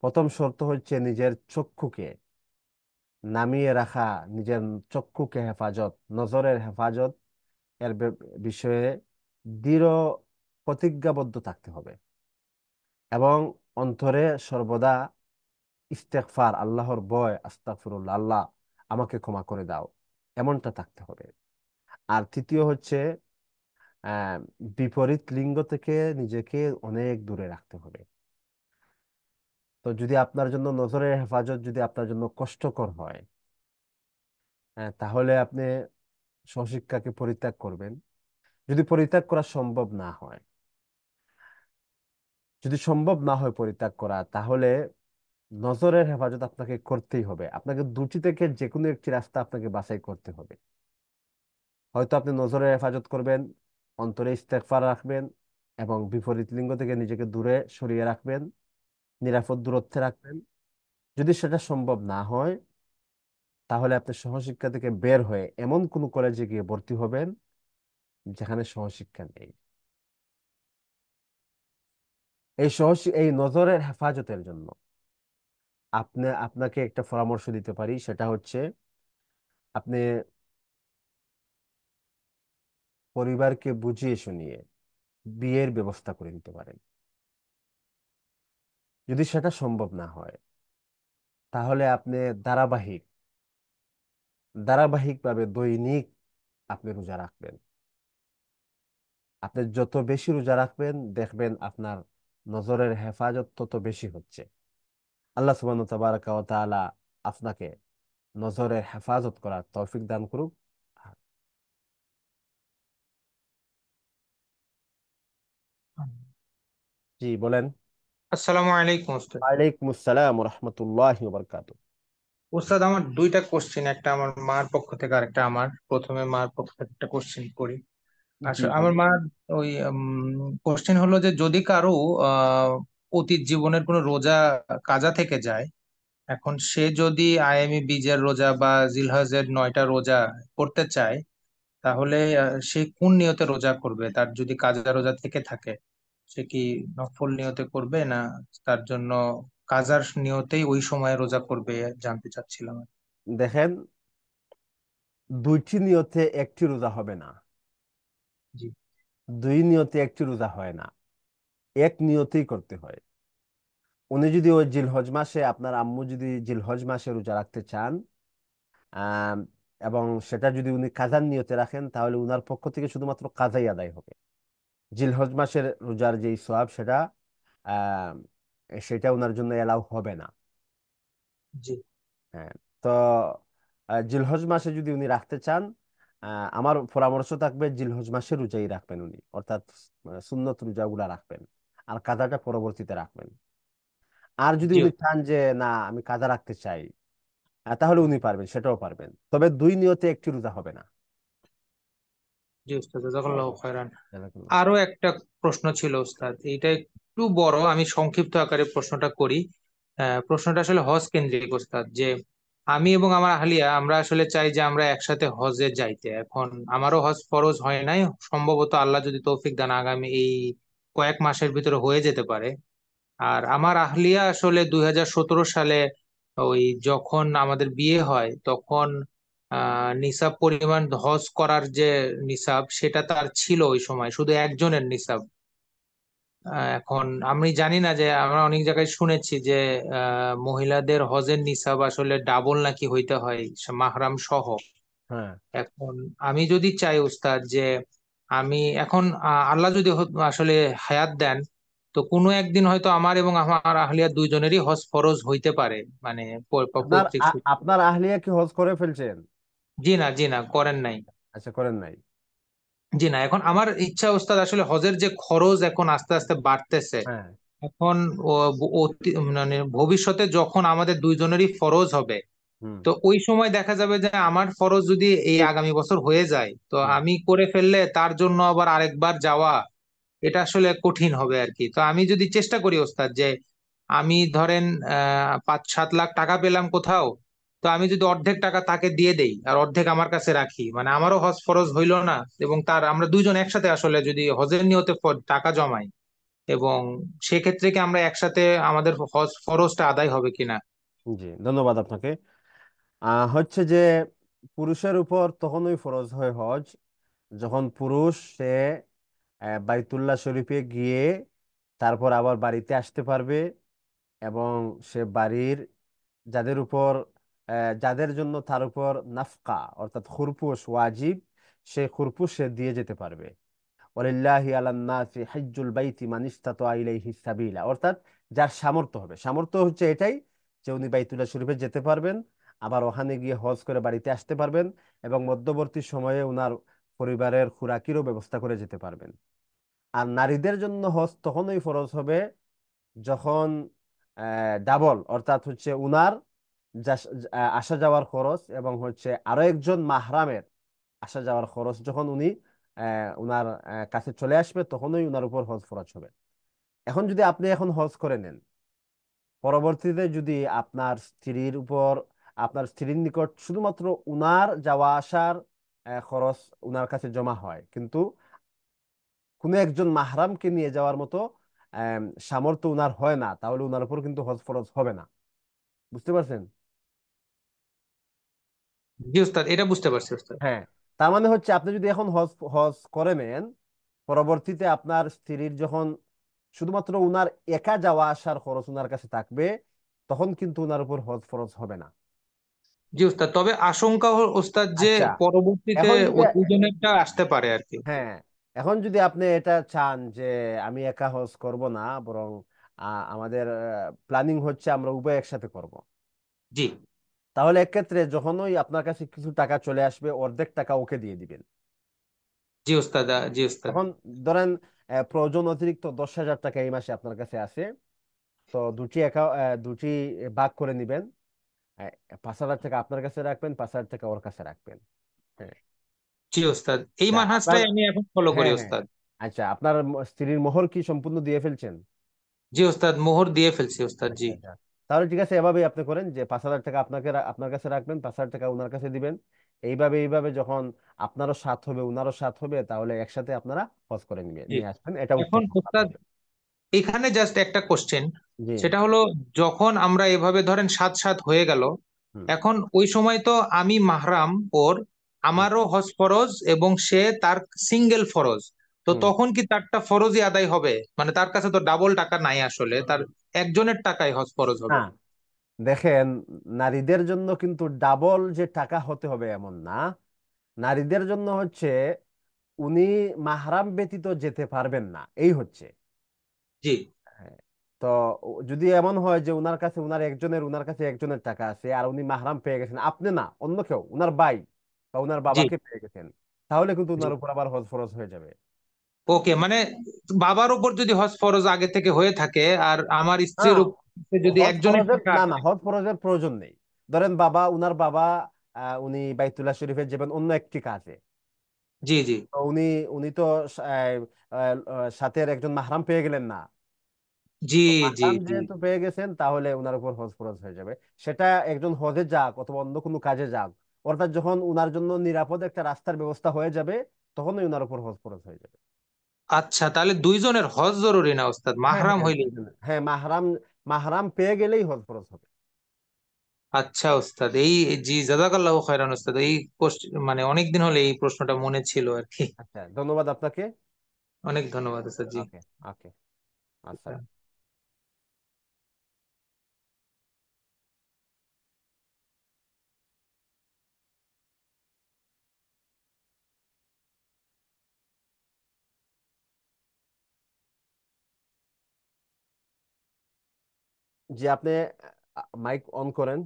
প্রথম শর্ত হচ্ছে নিজের চক্ষুকে নামিয়ে রাখা নিজের চক্ষুকে হেফাজত নজরের হেফাজত এর বিষয়ে দৃঢ় প্রতিজ্ঞাবদ্ধ থাকতে হবে এবং অন্তরে সর্বদা ইস্তেকফার আল্লাহর বয় আস্তাফিরুল্লা আল্লাহ আমাকে ক্ষমা করে দাও এমনটা থাকতে হবে আর তৃতীয় হচ্ছে বিপরীত লিঙ্গ থেকে নিজেকে অনেক দূরে রাখতে হবে তো যদি আপনার জন্য নজরের হেফাজত যদি আপনার জন্য কষ্টকর হয় হ্যাঁ, তাহলে আপনি স্বশিক্ষাকে পরিত্যাগ করবেন যদি পরিত্যাগ করা সম্ভব না হয় যদি সম্ভব না হয় পরিত্যাগ করা তাহলে নজরের হেফাজত আপনাকে করতেই হবে আপনাকে দুটি থেকে যে কোনো একটি রাস্তা আপনাকে বাছাই করতে হবে হয়তো আপনি নজরের হেফাজত করবেন অন্তরে ইস্তেকফার রাখবেন এবং বিপরীত লিঙ্গ থেকে নিজেকে দূরে সরিয়ে রাখবেন নিরাপদ দূরত্বে রাখবেন যদি সেটা সম্ভব না হয় তাহলে আপনি সহশিক্ষা থেকে বের হয়ে এমন কোনো কলেজে গিয়ে ভর্তি হবেন যেখানে সহশিক্ষা নেই এই সহজ এই নজরের হেফাজতের জন্য আপনি আপনাকে একটা পরামর্শ দিতে পারি সেটা হচ্ছে আপনি পরিবারকে বুঝিয়ে শুনিয়ে বিয়ের ব্যবস্থা করে দিতে পারেন যদি সেটা সম্ভব না হয় তাহলে আপনি ধারাবাহিক ধারাবাহিকভাবে দৈনিক আপনি রোজা রাখবেন আপনি যত বেশি রোজা রাখবেন দেখবেন আপনার নজরের হেফাজত তত বেশি হচ্ছে আল্লাহ সুবান তাবারকালা আপনাকে নজরের হেফাজত করার তৌফিক দান করুক জি বলেন আসসালামু আলাইকুম ওস্তাদ ওয়ালাইকুম আসসালাম রহমতুল্লাহ বরকাত ওস্তাদ আমার দুইটা কোশ্চেন একটা আমার মার পক্ষ থেকে আর একটা আমার প্রথমে মার পক্ষ থেকে একটা কোশ্চেন করি আচ্ছা আমার মা ওই কোশ্চেন হলো যে যদি কারো অতীত জীবনের কোনো রোজা কাজা থেকে যায় এখন সে যদি আইএমি বিজের রোজা বা জিলহজের নয়টা রোজা করতে চায় তাহলে সে কোন নিয়তে রোজা করবে তার যদি কাজা রোজা থেকে থাকে সে কি নফল নিয়তে করবে না তার জন্য কাজার নিয়তেই ওই সময় রোজা করবে জানতে চাচ্ছিলাম দেখেন দুইটি নিয়তে একটি রোজা হবে না জি দুই নিয়তে একটি রোজা হয় না এক নিয়তেই করতে হয় উনি যদি ওই জিলহজ মাসে আপনার আম্মু যদি জিলহজ মাসে রোজা রাখতে চান এবং সেটা যদি উনি কাজার নিয়তে রাখেন তাহলে উনার পক্ষ থেকে শুধুমাত্র কাজাই আদায় হবে জিলহজ মাসের রোজার যেই সোয়াব সেটা সেটা ওনার জন্য এলাও হবে না হ্যাঁ তো জিলহজ মাসে যদি উনি রাখতে চান আমার পরামর্শ থাকবে জিলহজ মাসে রোজাই রাখবেন উনি অর্থাৎ সুন্নত রোজাগুলা রাখবেন আর কাদাটা পরবর্তীতে রাখবেন আর যদি উনি চান যে না আমি কাদা রাখতে চাই তাহলে উনি পারবেন সেটাও পারবেন তবে দুই নিয়তে একটি রোজা হবে না জি জাযাকাল্লাহু খায়রান আরো একটা প্রশ্ন ছিল উস্তাদ এটা একটু বড় আমি সংক্ষিপ্ত আকারে প্রশ্নটা করি প্রশ্নটা আসলে হজ কেন্দ্রিক উস্তাদ যে আমি এবং আমার আহলিয়া আমরা আসলে চাই যে আমরা একসাথে হজে যাইতে এখন আমারও হজ ফরজ হয় নাই সম্ভবত আল্লাহ যদি তৌফিক দেন আগামী এই কয়েক মাসের ভিতরে হয়ে যেতে পারে আর আমার আহলিয়া আসলে দুই সালে ওই যখন আমাদের বিয়ে হয় তখন নিসাব পরিমাণ হজ করার যে নিসাব সেটা তার ছিল ওই সময় শুধু একজনের নিসাব এখন আমি জানি না যে আমরা অনেক জায়গায় শুনেছি যে মহিলাদের হজের নিসাব আসলে ডাবল নাকি হইতে হয় মাহরাম সহ হ্যাঁ। এখন আমি যদি চাই উস্তাদ যে আমি এখন আল্লাহ যদি আসলে হায়াত দেন তো কোনো একদিন হয়তো আমার এবং আমার আহলিয়া দুইজনেরই হজ ফরজ হইতে পারে মানে আপনার আহলিয়া কি হজ করে ফেলছেন জি না জি না করেন নাই আচ্ছা করেন নাই জি না এখন আমার ইচ্ছা ওস্তাদ আসলে হজের যে খরচ এখন আস্তে আস্তে বাড়তেছে হ্যাঁ এখন মানে ভবিষ্যতে যখন আমাদের দুইজনেরই ফরজ হবে তো ওই সময় দেখা যাবে যে আমার ফরজ যদি এই আগামী বছর হয়ে যায় তো আমি করে ফেললে তার জন্য আবার আরেকবার যাওয়া এটা আসলে কঠিন হবে আর কি তো আমি যদি চেষ্টা করি ওস্তাদ যে আমি ধরেন আহ পাঁচ সাত লাখ টাকা পেলাম কোথাও তো আমি যদি অর্ধেক টাকা তাকে দিয়ে দেই আর অর্ধেক আমার কাছে রাখি মানে আমারও হজ ফরজ হইল না এবং তার আমরা দুইজন একসাথে আসলে যদি হজের নিয়তে টাকা জমাই এবং সেক্ষেত্রে কি আমরা একসাথে আমাদের হজ ফরজটা আদায় হবে কিনা জি ধন্যবাদ আপনাকে হচ্ছে যে পুরুষের উপর তখনই ফরজ হয় হজ যখন পুরুষ সে বাইতুল্লাহ শরীফে গিয়ে তারপর আবার বাড়িতে আসতে পারবে এবং সে বাড়ির যাদের উপর যাদের জন্য তার উপর নাফকা অর্থাৎ খুরপুশ ওয়াজিব সেই খুরপুশ সে দিয়ে যেতে পারবে ওলিল্লাহি আলান্নাসি হাজ্জুল বাইতি মানিস্তাত আইলাইহি সাবিলা অর্থাৎ যার সামর্থ্য হবে সামর্থ্য হচ্ছে এটাই যে উনি বাইতুল্লাহ শরীফে যেতে পারবেন আবার ওখানে গিয়ে হজ করে বাড়িতে আসতে পারবেন এবং মধ্যবর্তী সময়ে ওনার পরিবারের খুরাকিরও ব্যবস্থা করে যেতে পারবেন আর নারীদের জন্য হজ তখনই ফরজ হবে যখন ডাবল অর্থাৎ হচ্ছে উনার আসা যাওয়ার খরচ এবং হচ্ছে আরো একজন মাহরামের আসা যাওয়ার খরচ যখন উনি উনার কাছে চলে আসবে তখনই উনার উপর হজ ফরজ হবে এখন যদি আপনি এখন হজ করে নেন পরবর্তীতে যদি আপনার স্ত্রীর উপর আপনার স্ত্রীর নিকট শুধুমাত্র উনার যাওয়া আসার খরচ উনার কাছে জমা হয় কিন্তু কোনো একজন মাহরামকে নিয়ে যাওয়ার মতো সামর্থ্য উনার হয় না তাহলে উনার উপর কিন্তু হজ ফরজ হবে না বুঝতে পারছেন জি ওস্তাদ এটা বুঝতে পারছি ওস্তাদ হ্যাঁ তার মানে হচ্ছে আপনি যদি এখন হজ হজ করে নেন পরবর্তীতে আপনার স্ত্রীর যখন শুধুমাত্র উনার একা যাওয়া আসার খরচ উনার কাছে থাকবে তখন কিন্তু উনার উপর হজ ফরজ হবে না জি ওস্তাদ তবে আশঙ্কা ওস্তাদ যে আচ্ছা পরবর্তীতে এখন যদি আসতে পারে আর কি হ্যাঁ এখন যদি আপনি এটা চান যে আমি একা হজ করব না বরং আ, আমাদের প্ল্যানিং হচ্ছে আমরা উভয় একসাথে করব জি তাহলে এক্ষেত্রে যখনই আপনার কাছে কিছু টাকা চলে আসবে অর্ধেক টাকা ওকে দিয়ে দিবেন জি ওস্তাদ জি ওস্তাদ এখন ধরেন প্রয়োজন অতিরিক্ত দশ হাজার টাকা এই মাসে আপনার কাছে আছে তো দুটি দুটি ভাগ করে নিবেন পাঁচ হাজার টাকা আপনার কাছে রাখবেন পাঁচ হাজার টাকা ওর কাছে রাখবেন হ্যাঁ জি ওস্তাদ এই আচ্ছা, মানহাজটাই আমি এখন ফলো করি হ্যাঁ ওস্তাদ হ্যাঁ। আচ্ছা আপনার স্ত্রীর মোহর কি সম্পূর্ণ দিয়ে ফেলছেন জি ওস্তাদ মোহর দিয়ে ফেলছি ওস্তাদ জি আচ্ছা, আচ্ছা। তাহলে ঠিক আছে এভাবেই আপনি করেন যে পাঁচ হাজার টাকা আপনাকে আপনার কাছে রাখবেন পাঁচ হাজার টাকা ওনার কাছে দিবেন এইভাবে এইভাবে যখন আপনারও সাথ হবে ওনারও সাথ হবে তাহলে একসাথে আপনারা হজ করে নিবেন নিয়ে আসবেন এটা এখন এখানে জাস্ট একটা কোশ্চেন সেটা হলো যখন আমরা এভাবে ধরেন সাত সাত হয়ে গেল এখন ওই সময় তো আমি মাহরাম ওর আমারও হজ ফরজ এবং সে তার সিঙ্গেল ফরজ তো তখন কি তারটা ফরজি আদায় হবে মানে তার কাছে তো ডাবল টাকা নাই আসলে তার একজনের টাকায় হজ ফরজ হবে হ্যাঁ। দেখেন নারীদের জন্য কিন্তু ডাবল যে টাকা হতে হবে এমন না নারীদের জন্য হচ্ছে উনি মাহরাম ব্যতীত যেতে পারবেন না এই হচ্ছে জি হ্যাঁ, তো যদি এমন হয় যে উনার কাছে উনার একজনের উনার কাছে একজনের টাকা আছে আর উনি মাহরাম পেয়ে গেছেন আপনি না অন্য কেউ উনার ভাই বা উনার বাবাকে পেয়ে গেছেন তাহলে কিন্তু উনার উপর আবার হজ ফরজ হয়ে যাবে ওকে মানে বাবার উপর যদি হজ ফরজ আগে থেকে হয়ে থাকে আর আমার স্ত্রীর যদি একজন না না হজ ফরজের প্রয়োজন নেই ধরেন বাবা উনার বাবা উনি বাইতুল্লাহ শরীফে যাবেন অন্য একটি কাজে জি জি উনি উনি তো সাথে একজন মাহরাম পেয়ে গেলেন না জি জি যেহেতু পেয়ে গেছেন তাহলে উনার উপর হজ ফরজ হয়ে যাবে সেটা একজন হজে যাক অথবা অন্য কোনো কাজে যাক অর্থাৎ যখন উনার জন্য নিরাপদ একটা রাস্তার ব্যবস্থা হয়ে যাবে তখনই উনার উপর হজ ফরজ হয়ে যাবে আচ্ছা তাহলে দুইজনের হজ জরুরি না ওস্তাদ হ্যাঁ, মাহরাম হ্যাঁ। হইলেই হ্যাঁ মাহরাম মাহরাম পেয়ে গেলেই হজ ফরজ হবে আচ্ছা ওস্তাদ এই জি জাদাকাল্লাহ খায়রান ওস্তাদ এই মানে অনেক দিন হলে এই প্রশ্নটা মনে ছিল আর কি আচ্ছা ধন্যবাদ আপনাকে অনেক ধন্যবাদ ওস্তাদ জি ওকে ওকে আচ্ছা, আচ্ছা। যে আপনি মাইক অন করেন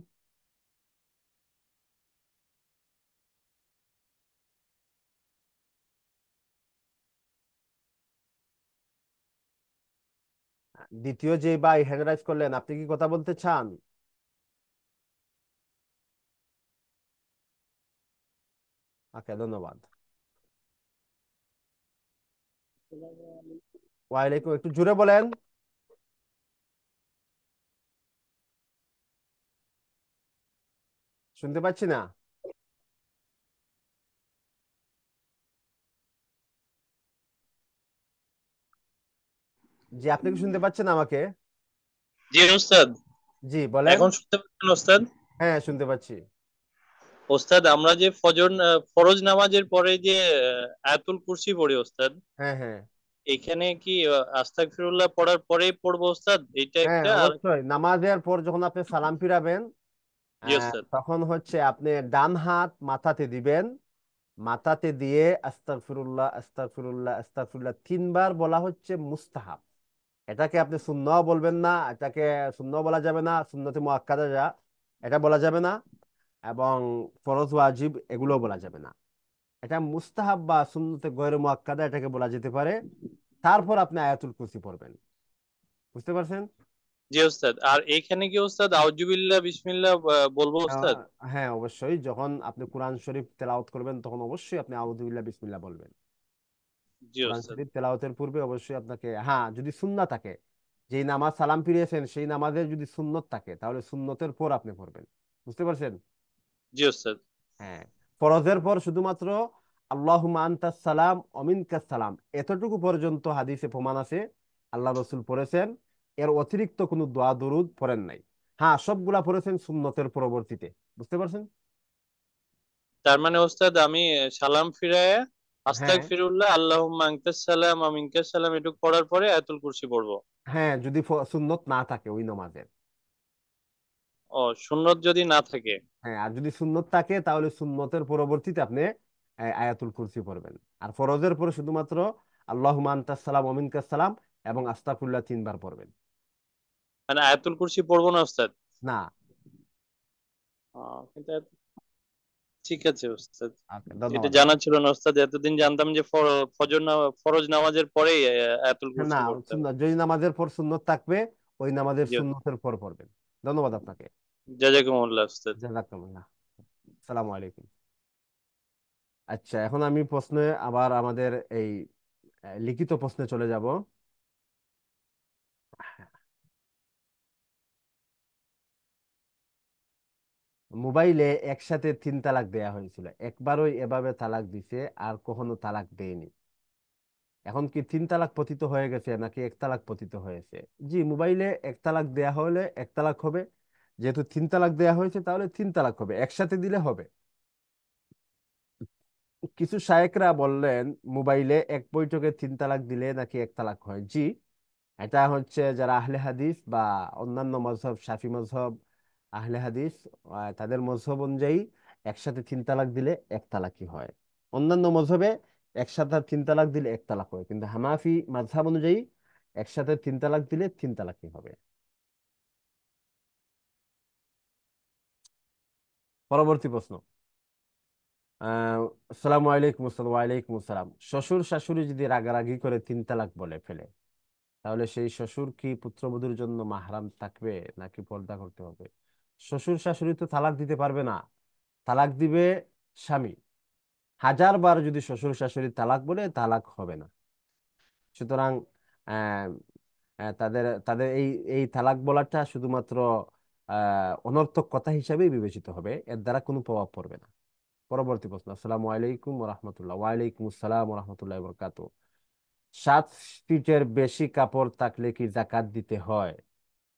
দ্বিতীয় যে ভাই হ্যান্ড রাইজ করলেন আপনি কি কথা বলতে চান ওকে ধন্যবাদ ওয়ালাইকুম একটু জুড়ে বলেন শুনতে পাচ্ছি না জি আপনি কি শুনতে পাচ্ছেন আমাকে জি ওস্তাদ জি বলেন এখন শুনতে পাচ্ছেন ওস্তাদ হ্যাঁ শুনতে পাচ্ছি ওস্তাদ আমরা যে ফজর ফরজ নামাজের পরে যে আয়াতুল কুরসি পড়ি ওস্তাদ হ্যাঁ হ্যাঁ এখানে কি আস্তাগফিরুল্লাহ পড়ার পরেই পড়বো ওস্তাদ এটা হ্যাঁ, একটা নামাজের পর যখন আপনি সালাম ফিরাবেন হ্যাঁ, তখন হচ্ছে আপনি ডান হাত মাথাতে দিবেন মাথাতে দিয়ে আস্তাগফিরুল্লাহ আস্তাগফিরুল্লাহ আস্তাগফিরুল্লাহ তিনবার বলা হচ্ছে মুস্তাহাব এটাকে আপনি শূন্য বলবেন না এটাকে শূন্য বলা যাবে না শূন্যতে মুআক্কাদা যা এটা বলা যাবে না এবং ফরজ ওয়াজিব এগুলো বলা যাবে না এটা মুস্তাহাব বা শূন্যতে গয়রে মুআক্কাদা এটাকে বলা যেতে পারে তারপর আপনি আয়াতুল কুসি পড়বেন বুঝতে পারছেন জি ওস্তাদ আর এইখানে কি ওস্তাদ আউজুবিল্লাহ বিসমিল্লাহ বলবো ওস্তাদ হ্যাঁ অবশ্যই যখন আপনি কোরআন শরীফ তেলাওয়াত করবেন তখন অবশ্যই আপনি আউজুবিল্লাহ বিসমিল্লাহ বলবেন পূর্বে অবশ্যই আপনাকে হ্যাঁ যদি থাকে যেই নামাজ সালাম ফিরিয়েছেন সেই যদি সুন্নত থাকে তাহলে সুন্নতের পর আপনি পড়বেন বুঝতে পারছেন জি ওস্তাদ হ্যাঁ ফরজের পর শুধুমাত্র আল্লাহুম্মা আনতাস সালাম অমিনকাস সালাম এতটুকু পর্যন্ত হাদিসে প্রমাণ আছে আল্লাহ রসুল পড়েছেন এর অতিরিক্ত কোন দোয়া দরুদ পড়েন নাই হ্যাঁ সবগুলা পড়েছেন সুন্নতের পরবর্তীতে বুঝতে পারছেন তার মানে ওস্তাদ আমি সালাম ফিরায় হ্যাঁ। আস্তাক ফিরুল্লাহ আল্লাহুম্মা আনকাস সালাম ওয়া সালাম এটু পড়ার পরে আয়াতুল কুরসি পড়ব হ্যাঁ যদি সুন্নত না থাকে ওই নামাজের ও সুন্নত যদি না থাকে হ্যাঁ আর যদি সুন্নত থাকে তাহলে সুন্নতের পরবর্তীতে আপনি আয়াতুল কুরসি পড়বেন আর ফরজের পরে শুধুমাত্র আল্লাহুম্মা আনতাস সালাম ওয়া সালাম এবং আস্তাকুল্লাহ তিনবার পড়বেন মানে আয়াতুল কুরসি পড়বো না ওস্তাদ না ঠিক আছে ওস্তাদ আচ্ছা, এটা জানা ছিল না ওস্তাদ এতদিন জানতাম যে ফজর ফরজ নামাজের পরেই আয়াতুল কুরসি না সুন্নাত যদি নামাজের পর সুন্নত থাকবে ওই নামাজের সুন্নতের পর পড়বেন ধন্যবাদ আপনাকে জাজাকুমুল্লাহ ওস্তাদ জাজাকুমুল্লাহ আসসালামু আলাইকুম আচ্ছা এখন আমি প্রশ্নে আবার আমাদের এই লিখিত প্রশ্নে চলে যাব মোবাইলে একসাথে তিন তালাক দেয়া হয়েছিল একবারই এভাবে তালাক দিছে আর কখনো তালাক দেয়নি এখন কি তিন তালাক পতিত হয়ে গেছে নাকি এক তালাক পতিত হয়েছে জি মোবাইলে এক তালাক দেয়া হলে এক তালাক হবে যেহেতু তিন তালাক দেয়া হয়েছে তাহলে তিন তালাক হবে একসাথে দিলে হবে কিছু শায়েকরা বললেন মোবাইলে এক বৈঠকে তিন তালাক দিলে নাকি এক তালাক হয় জি এটা হচ্ছে যারা আহলে হাদিস বা অন্যান্য মজহব শাফি মজহব আহলে হাদিস তাদের মজহব অনুযায়ী একসাথে তিন তালাক দিলে এক তালাকি হয় অন্যান্য মজহবে একসাথে তিন তালাক দিলে এক তালাক হয় কিন্তু হামাফি মাঝহাব অনুযায়ী একসাথে তিন তালাক দিলে তিন তালাকি হবে পরবর্তী প্রশ্ন সালামু আলাইকুম আসসালাম ওয়ালাইকুম আসসালাম শ্বশুর শাশুড়ি যদি রাগারাগি করে তিন তালাক বলে ফেলে তাহলে সেই শ্বশুর কি পুত্রবধূর জন্য মাহারাম থাকবে নাকি পর্দা করতে হবে শ্বশুর শাশুড়ি তো তালাক দিতে পারবে না তালাক দিবে স্বামী হাজারবার যদি শ্বশুর শাশুড়ি তালাক বলে তালাক হবে না সুতরাং তাদের তাদের এই এই তালাক বলাটা শুধুমাত্র অনর্থক কথা হিসাবেই বিবেচিত হবে এর দ্বারা কোনো প্রভাব পড়বে না পরবর্তী প্রশ্ন আসসালামু আলাইকুম রহমতুল্লাহ ওয়ালাইকুম আসসালাম রহমতুল্লাহ বরকাত সাত ফিটের বেশি কাপড় থাকলে কি জাকাত দিতে হয়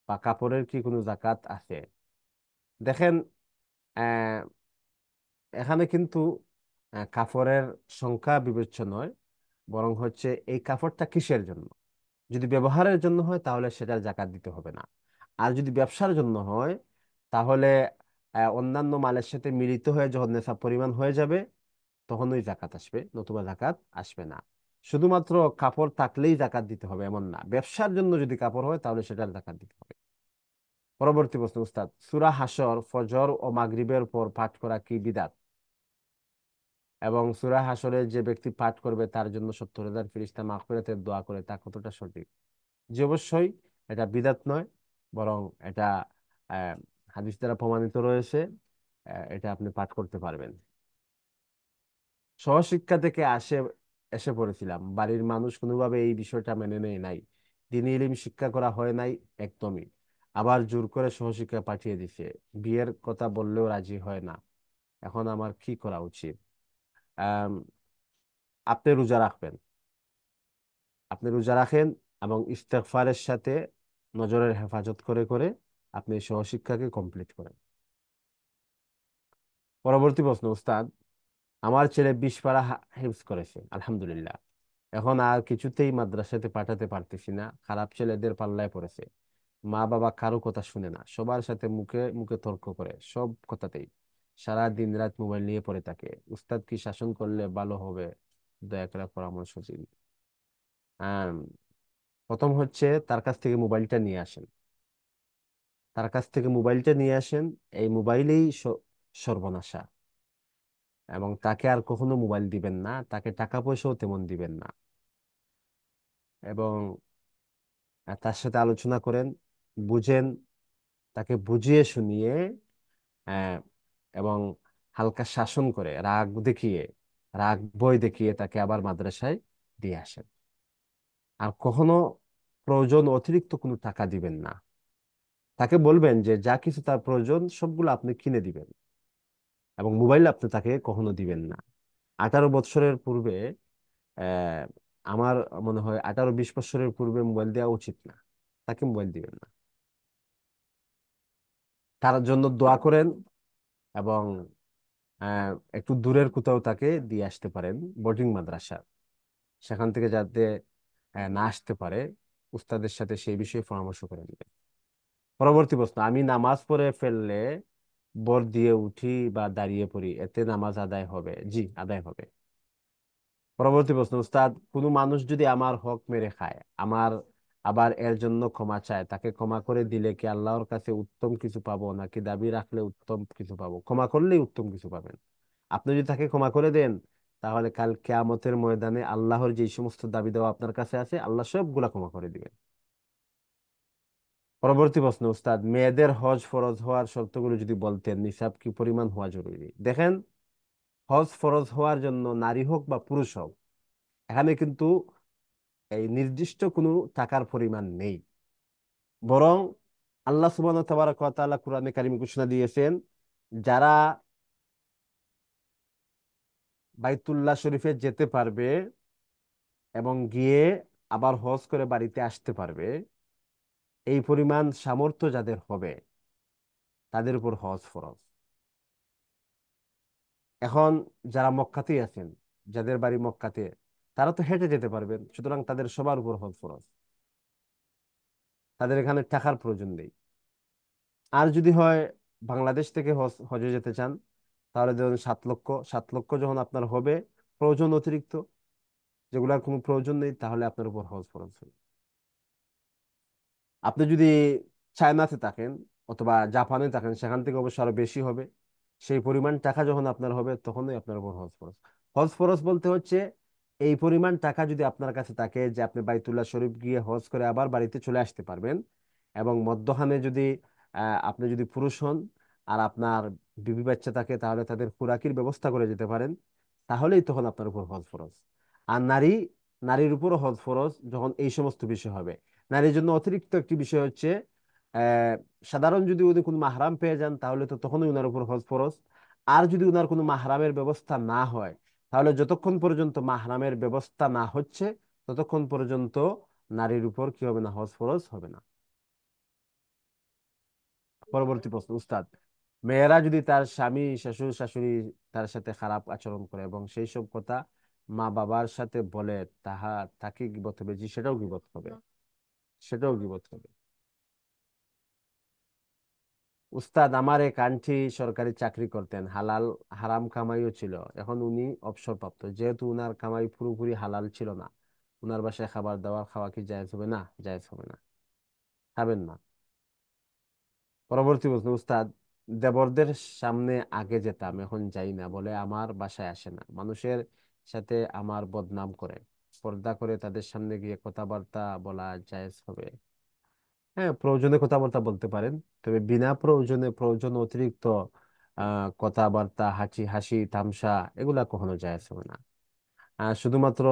বা কাপড়ের কি কোনো জাকাত আছে দেখেন এখানে কিন্তু কাফরের সংখ্যা বিবেচ্য নয় বরং হচ্ছে এই কাফরটা কিসের জন্য যদি ব্যবহারের জন্য হয় তাহলে সেটার জাকাত দিতে হবে না আর যদি ব্যবসার জন্য হয় তাহলে অন্যান্য মালের সাথে মিলিত হয়ে যখন নেশা পরিমাণ হয়ে যাবে তখনই জাকাত আসবে নতুবা জাকাত আসবে না শুধুমাত্র কাপড় থাকলেই জাকাত দিতে হবে এমন না ব্যবসার জন্য যদি কাপড় হয় তাহলে সেটার জাকাত দিতে হবে পরবর্তী প্রশ্ন উস্তাদ সুরা হাসর ফজর ও মাগরিবের পর পাঠ করা কি বিদাত এবং সুরা হাসরের যে ব্যক্তি পাঠ করবে তার জন্য সত্তর হাজার ফিরিস্তা মাগফিরাতের দোয়া করে তা কতটা সঠিক যে অবশ্যই এটা বিদাত নয় বরং এটা হাদিস দ্বারা প্রমাণিত রয়েছে এটা আপনি পাঠ করতে পারবেন সহশিক্ষা থেকে আসে এসে পড়েছিলাম বাড়ির মানুষ কোনোভাবে এই বিষয়টা মেনে নেয় নাই দিন ইলিম শিক্ষা করা হয় নাই একদমই আবার জোর করে সহশিক্ষা পাঠিয়ে দিছে বিয়ের কথা বললেও রাজি হয় না এখন আমার কি করা উচিত আপনি রোজা রাখবেন আপনি রোজা রাখেন এবং ইস্তেকফারের সাথে নজরের হেফাজত করে করে আপনি সহশিক্ষাকে কমপ্লিট করেন পরবর্তী প্রশ্ন উস্তাদ আমার ছেলে বিশ পাড়া হিফজ করেছে আলহামদুলিল্লাহ এখন আর কিছুতেই মাদ্রাসাতে পাঠাতে পারতেছি না খারাপ ছেলেদের পাল্লায় পড়েছে মা বাবা কারো কথা শুনে না সবার সাথে মুখে মুখে তর্ক করে সব কথাতেই সারা দিন রাত মোবাইল নিয়ে পড়ে থাকে উস্তাদ কি শাসন করলে ভালো হবে দয়া করে পরামর্শ দিন প্রথম হচ্ছে তার কাছ থেকে মোবাইলটা নিয়ে আসেন তার কাছ থেকে মোবাইলটা নিয়ে আসেন এই মোবাইলেই সর্বনাশা এবং তাকে আর কখনো মোবাইল দিবেন না তাকে টাকা পয়সাও তেমন দিবেন না এবং তার সাথে আলোচনা করেন বুঝেন তাকে বুঝিয়ে শুনিয়ে হ্যাঁ, এবং হালকা শাসন করে রাগ দেখিয়ে রাগ বই দেখিয়ে তাকে আবার মাদ্রাসায় দিয়ে আসেন আর কখনো প্রয়োজন অতিরিক্ত কোনো টাকা দিবেন না তাকে বলবেন যে যা কিছু তার প্রয়োজন সবগুলো আপনি কিনে দিবেন এবং মোবাইল আপনি তাকে কখনো দিবেন না আঠারো বৎসরের পূর্বে আমার মনে হয় আঠারো বিশ বৎসরের পূর্বে মোবাইল দেওয়া উচিত না তাকে মোবাইল দিবেন না তার জন্য দোয়া করেন এবং একটু দূরের কোথাও তাকে দিয়ে আসতে পারেন বোর্ডিং মাদ্রাসা সেখান থেকে যাতে না আসতে পারে উস্তাদের সাথে সেই বিষয়ে পরামর্শ করে নেবেন পরবর্তী প্রশ্ন আমি নামাজ পড়ে ফেললে বর দিয়ে উঠি বা দাঁড়িয়ে পড়ি এতে নামাজ আদায় হবে জি আদায় হবে পরবর্তী প্রশ্ন উস্তাদ কোনো মানুষ যদি আমার হক মেরে খায় আমার আবার এর জন্য ক্ষমা চায় তাকে ক্ষমা করে দিলে কি আল্লাহর কাছে উত্তম কিছু পাবো নাকি দাবি রাখলে উত্তম কিছু পাবো ক্ষমা করলেই উত্তম কিছু পাবেন আপনি যদি তাকে ক্ষমা করে দেন তাহলে কাল কেয়ামতের ময়দানে আল্লাহর যে সমস্ত দাবি দেওয়া আপনার কাছে আছে আল্লাহ সবগুলা ক্ষমা করে দিবেন পরবর্তী প্রশ্ন উস্তাদ মেয়েদের হজ ফরজ হওয়ার শর্তগুলো যদি বলতেন নিসাব কি পরিমাণ হওয়া জরুরি দেখেন হজ ফরজ হওয়ার জন্য নারী হোক বা পুরুষ হোক এখানে কিন্তু এই নির্দিষ্ট কোনো টাকার পরিমাণ নেই বরং আল্লাহ সুবান কোরআনে কারিম ঘোষণা দিয়েছেন যারা বাইতুল্লাহ শরীফে যেতে পারবে এবং গিয়ে আবার হজ করে বাড়িতে আসতে পারবে এই পরিমাণ সামর্থ্য যাদের হবে তাদের উপর হজ ফরজ এখন যারা মক্কাতেই আছেন যাদের বাড়ি মক্কাতে তারা তো হেঁটে যেতে পারবেন সুতরাং তাদের সবার উপর হক ফরজ তাদের এখানে টাকার প্রয়োজন নেই আর যদি হয় বাংলাদেশ থেকে হজ হজে যেতে চান তাহলে ধরুন সাত লক্ষ সাত লক্ষ যখন আপনার হবে প্রয়োজন অতিরিক্ত যেগুলার কোনো প্রয়োজন নেই তাহলে আপনার উপর হজ ফরজ হবে আপনি যদি চায়নাতে থাকেন অথবা জাপানে থাকেন সেখান থেকে অবশ্য আরো বেশি হবে সেই পরিমাণ টাকা যখন আপনার হবে তখনই আপনার উপর হজ ফরজ হজ ফরজ বলতে হচ্ছে এই পরিমাণ টাকা যদি আপনার কাছে থাকে যে আপনি বাইতুল্লাহ শরীফ গিয়ে হজ করে আবার বাড়িতে চলে আসতে পারবেন এবং মধ্যহানে যদি আপনি যদি পুরুষ হন আর আপনার বিবি বাচ্চা থাকে তাহলে তাদের খোরাকির ব্যবস্থা করে যেতে পারেন তাহলেই তখন আপনার উপর হজ ফরজ আর নারী নারীর উপরও হজ ফরজ যখন এই সমস্ত বিষয় হবে নারীর জন্য অতিরিক্ত একটি বিষয় হচ্ছে সাধারণ যদি উনি কোনো মাহরাম পেয়ে যান তাহলে তো তখনই ওনার উপর হজ ফরজ আর যদি ওনার কোনো মাহরামের ব্যবস্থা না হয় তাহলে যতক্ষণ পর্যন্ত মাহরামের ব্যবস্থা না হচ্ছে ততক্ষণ পর্যন্ত নারীর উপর কি হবে না হজ ফরজ হবে না পরবর্তী প্রশ্ন উস্তাদ মেয়েরা যদি তার স্বামী শাশুড়ি শাশুড়ি তার সাথে খারাপ আচরণ করে এবং সেই সব কথা মা বাবার সাথে বলে তাহা তাকে গিবত হবে জি সেটাও গিবত হবে সেটাও গিবত হবে উস্তাদ আমার এক আন্টি সরকারি চাকরি করতেন হালাল হারাম কামাইও ছিল এখন উনি অবসর প্রাপ্ত যেহেতু উনার কামাই পুরোপুরি হালাল ছিল না উনার বাসায় খাবার দাবার খাওয়া কি জায়েজ হবে না জায়েজ হবে না খাবেন না পরবর্তী প্রশ্ন উস্তাদ দেবরদের সামনে আগে যেতাম এখন যাই না বলে আমার বাসায় আসে না মানুষের সাথে আমার বদনাম করে পর্দা করে তাদের সামনে গিয়ে কথাবার্তা বলা জায়েজ হবে হ্যাঁ প্রয়োজনে কথাবার্তা বলতে পারেন তবে বিনা প্রয়োজনে প্রয়োজন অতিরিক্ত আহ কথাবার্তা হাসি হাসি তামসা এগুলা কখনো যায় আসবে না আহ, শুধুমাত্র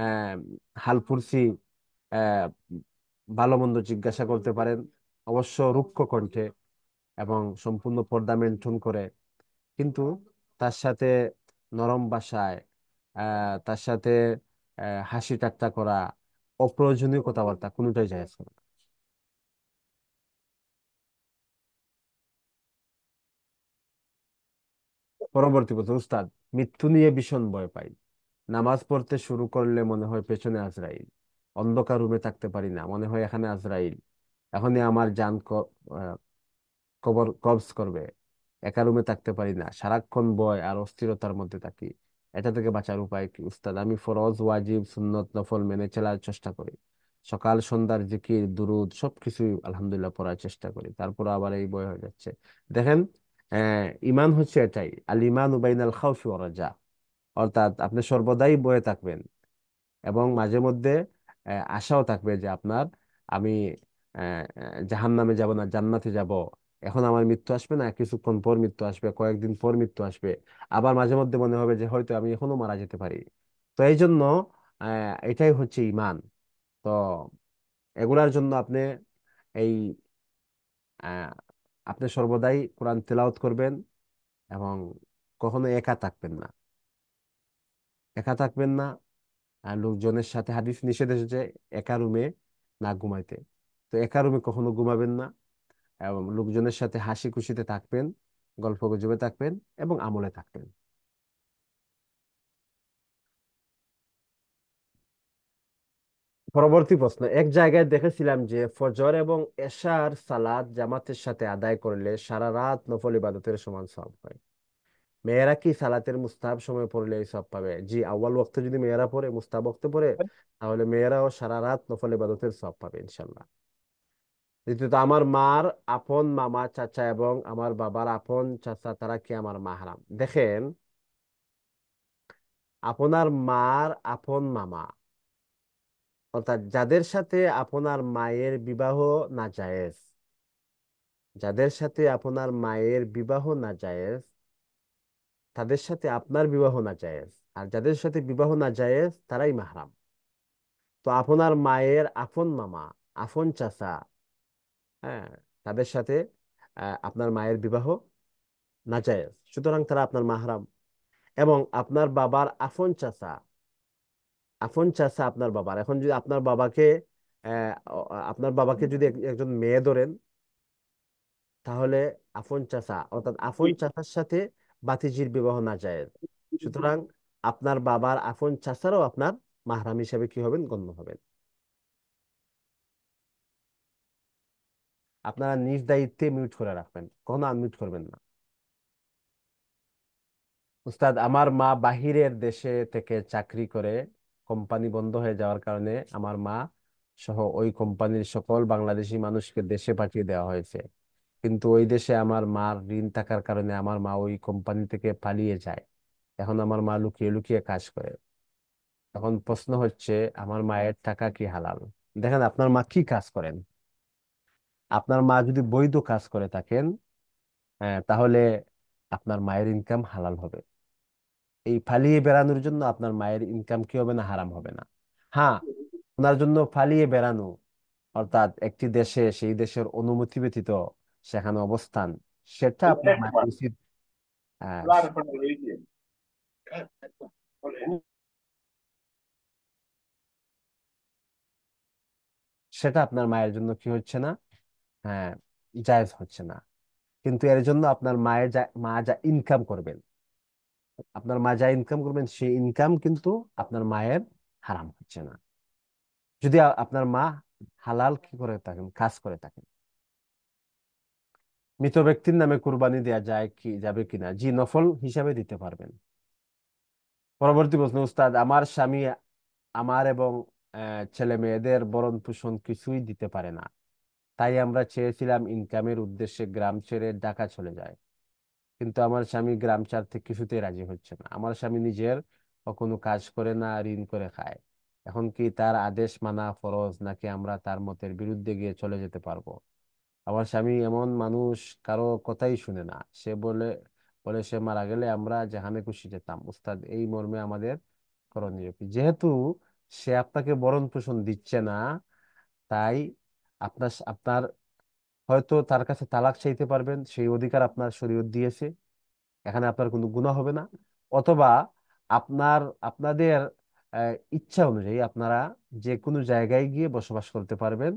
আহ হালফুলসি আহ ভালো মন্দ জিজ্ঞাসা করতে পারেন অবশ্য রুক্ষ কণ্ঠে এবং সম্পূর্ণ পর্দা মেনটেন করে কিন্তু তার সাথে নরম ভাষায় আহ তার সাথে আহ হাসি ঠাট্টা করা অপ্রয়োজনীয় কথাবার্তা কোনোটাই যায় আসবে না পরবর্তী বছর উস্তাদ মৃত্যু নিয়ে ভীষণ ভয় পাই নামাজ পড়তে শুরু করলে মনে হয় পেছনে আজরাইল অন্ধকার রুমে থাকতে পারি না মনে হয় এখানে আজরাইল এখনই আমার যান কবর কবজ করবে একা রুমে থাকতে পারি না সারাক্ষণ ভয় আর অস্থিরতার মধ্যে থাকি এটা থেকে বাঁচার উপায় কি উস্তাদ আমি ফরজ ওয়াজিব সুন্নত নফল মেনে চলার চেষ্টা করি সকাল সন্ধ্যার জিকির দুরুদ সবকিছুই আলহামদুলিল্লাহ পড়ার চেষ্টা করি তারপর আবার এই বয় হয়ে যাচ্ছে দেখেন ইমান হচ্ছে এটাই আল ইমান উবাইন আল খাউফি ওরাজা অর্থাৎ আপনি সর্বদাই বয়ে থাকবেন এবং মাঝে মধ্যে আশাও থাকবে যে আপনার আমি জাহান নামে যাব না জান্নাতে যাব এখন আমার মৃত্যু আসবে না কিছুক্ষণ পর মৃত্যু আসবে কয়েকদিন পর মৃত্যু আসবে আবার মাঝে মধ্যে মনে হবে যে হয়তো আমি এখনো মারা যেতে পারি তো এই জন্য এটাই হচ্ছে ইমান তো এগুলার জন্য আপনি এই আপনি সর্বদাই কোরআন তেলাওত করবেন এবং কখনো একা থাকবেন না একা থাকবেন না আর লোকজনের সাথে হাদিস নিষেধ এসেছে একা রুমে না ঘুমাইতে তো একা রুমে কখনো ঘুমাবেন না এবং লোকজনের সাথে হাসি খুশিতে থাকবেন গল্প গুজবে থাকবেন এবং আমলে থাকবেন পরবর্তী প্রশ্ন এক জায়গায় দেখেছিলাম যে ফজর এবং এশার সালাত জামাতের সাথে আদায় করলে সারা রাত নফল ইবাদতের সমান সব হয় মেয়েরা কি সালাতের মুস্তাহাব সময় পড়লে এই সব পাবে জি আউয়াল ওয়াক্তে যদি মেয়েরা পড়ে মুস্তাহাব ওয়াক্তে পড়ে আচ্ছা। তাহলে মেয়েরাও সারা রাত নফল ইবাদতের সব পাবে ইনশাল্লাহ দ্বিতীয়ত আমার মার আপন মামা চাচা এবং আমার বাবার আপন চাচা তারা কি আমার মাহারাম দেখেন আপনার মার আপন মামা অর্থাৎ যাদের সাথে আপনার মায়ের বিবাহ না জায়েজ যাদের সাথে আপনার মায়ের বিবাহ না জায়েজ তাদের সাথে আপনার বিবাহ না জায়েজ আর যাদের সাথে বিবাহ না জায়েজ তারাই মাহরাম তো আপনার মায়ের আপন মামা আপন চাচা হ্যাঁ তাদের সাথে আপনার মায়ের বিবাহ না জায়েজ সুতরাং তারা আপনার মাহরাম এবং আপনার বাবার আফন চাচা আফন চাচা আপনার বাবার এখন যদি আপনার বাবাকে আপনার বাবাকে যদি একজন মেয়ে ধরেন তাহলে আফন চাচা অর্থাৎ আফন চাচার সাথে বাতিজির বিবাহ না যায় সুতরাং আপনার বাবার আফন চাচারও আপনার মাহরাম হিসাবে কি হবেন গণ্য হবেন আপনারা নিজ দায়িত্বে মিউট করে রাখবেন কখনো আনমিউট করবেন না উস্তাদ আমার মা বাহিরের দেশে থেকে চাকরি করে কোম্পানি বন্ধ হয়ে যাওয়ার কারণে আমার মা সহ ওই কোম্পানির সকল বাংলাদেশি মানুষকে দেশে পাঠিয়ে দেওয়া হয়েছে কিন্তু ওই দেশে আমার মার ঋণ থাকার কারণে আমার মা ওই কোম্পানি থেকে পালিয়ে যায় এখন আমার মা লুকিয়ে লুকিয়ে কাজ করে এখন প্রশ্ন হচ্ছে আমার মায়ের টাকা কি হালাল দেখেন আপনার মা কি কাজ করেন আপনার মা যদি বৈধ কাজ করে থাকেন হ্যাঁ, তাহলে আপনার মায়ের ইনকাম হালাল হবে এই ফালিয়ে বেড়ানোর জন্য আপনার মায়ের ইনকাম কি হবে না হারাম হবে না হ্যাঁ ওনার জন্য ফালিয়ে বেড়ানো অর্থাৎ একটি দেশে সেই দেশের অনুমতি ব্যতীত সেখানে অবস্থান সেটা আপনার মায়ের উচিত হ্যাঁ। আহ, সেটা আপনার মায়ের জন্য কি হচ্ছে না হ্যাঁ জায়েজ হচ্ছে না কিন্তু এর জন্য আপনার মায়ের যা- মা যা ইনকাম করবেন আপনার মা যা ইনকাম করবেন সেই ইনকাম কিন্তু আপনার মায়ের হারাম হচ্ছে না যদি আপনার মা হালাল কি করে থাকেন কাজ করে থাকেন মৃত ব্যক্তির নামে কুরবানি দেওয়া যায় কি যাবে কিনা জি নফল হিসাবে দিতে পারবেন পরবর্তী প্রশ্ন উস্তাদ আমার স্বামী আমার এবং ছেলে মেয়েদের বরণ পোষণ কিছুই দিতে পারে না তাই আমরা চেয়েছিলাম ইনকামের উদ্দেশ্যে গ্রাম ছেড়ে ঢাকা চলে যায় কিন্তু আমার স্বামী গ্রাম ছাড়তে কিছুতেই রাজি হচ্ছে না আমার স্বামী নিজের কোনো কাজ করে না ঋণ করে খায় এখন কি তার আদেশ মানা ফরজ নাকি আমরা তার মতের বিরুদ্ধে গিয়ে চলে যেতে পারবো আমার স্বামী এমন মানুষ কারো কথাই শুনে না সে বলে বলে সে মারা গেলে আমরা যেখানে খুশি যেতাম উস্তাদ এই মর্মে আমাদের করণীয় কি যেহেতু সে আপনাকে ভরণ পোষণ দিচ্ছে না তাই আপনার আপনার হয়তো তার কাছে তালাক চাইতে পারবেন সেই অধিকার আপনার শরীয়ত দিয়েছে এখানে আপনার কোনো গুনাহ হবে না অথবা আপনার আপনাদের ইচ্ছা অনুযায়ী আপনারা যে কোনো জায়গায় গিয়ে বসবাস করতে পারবেন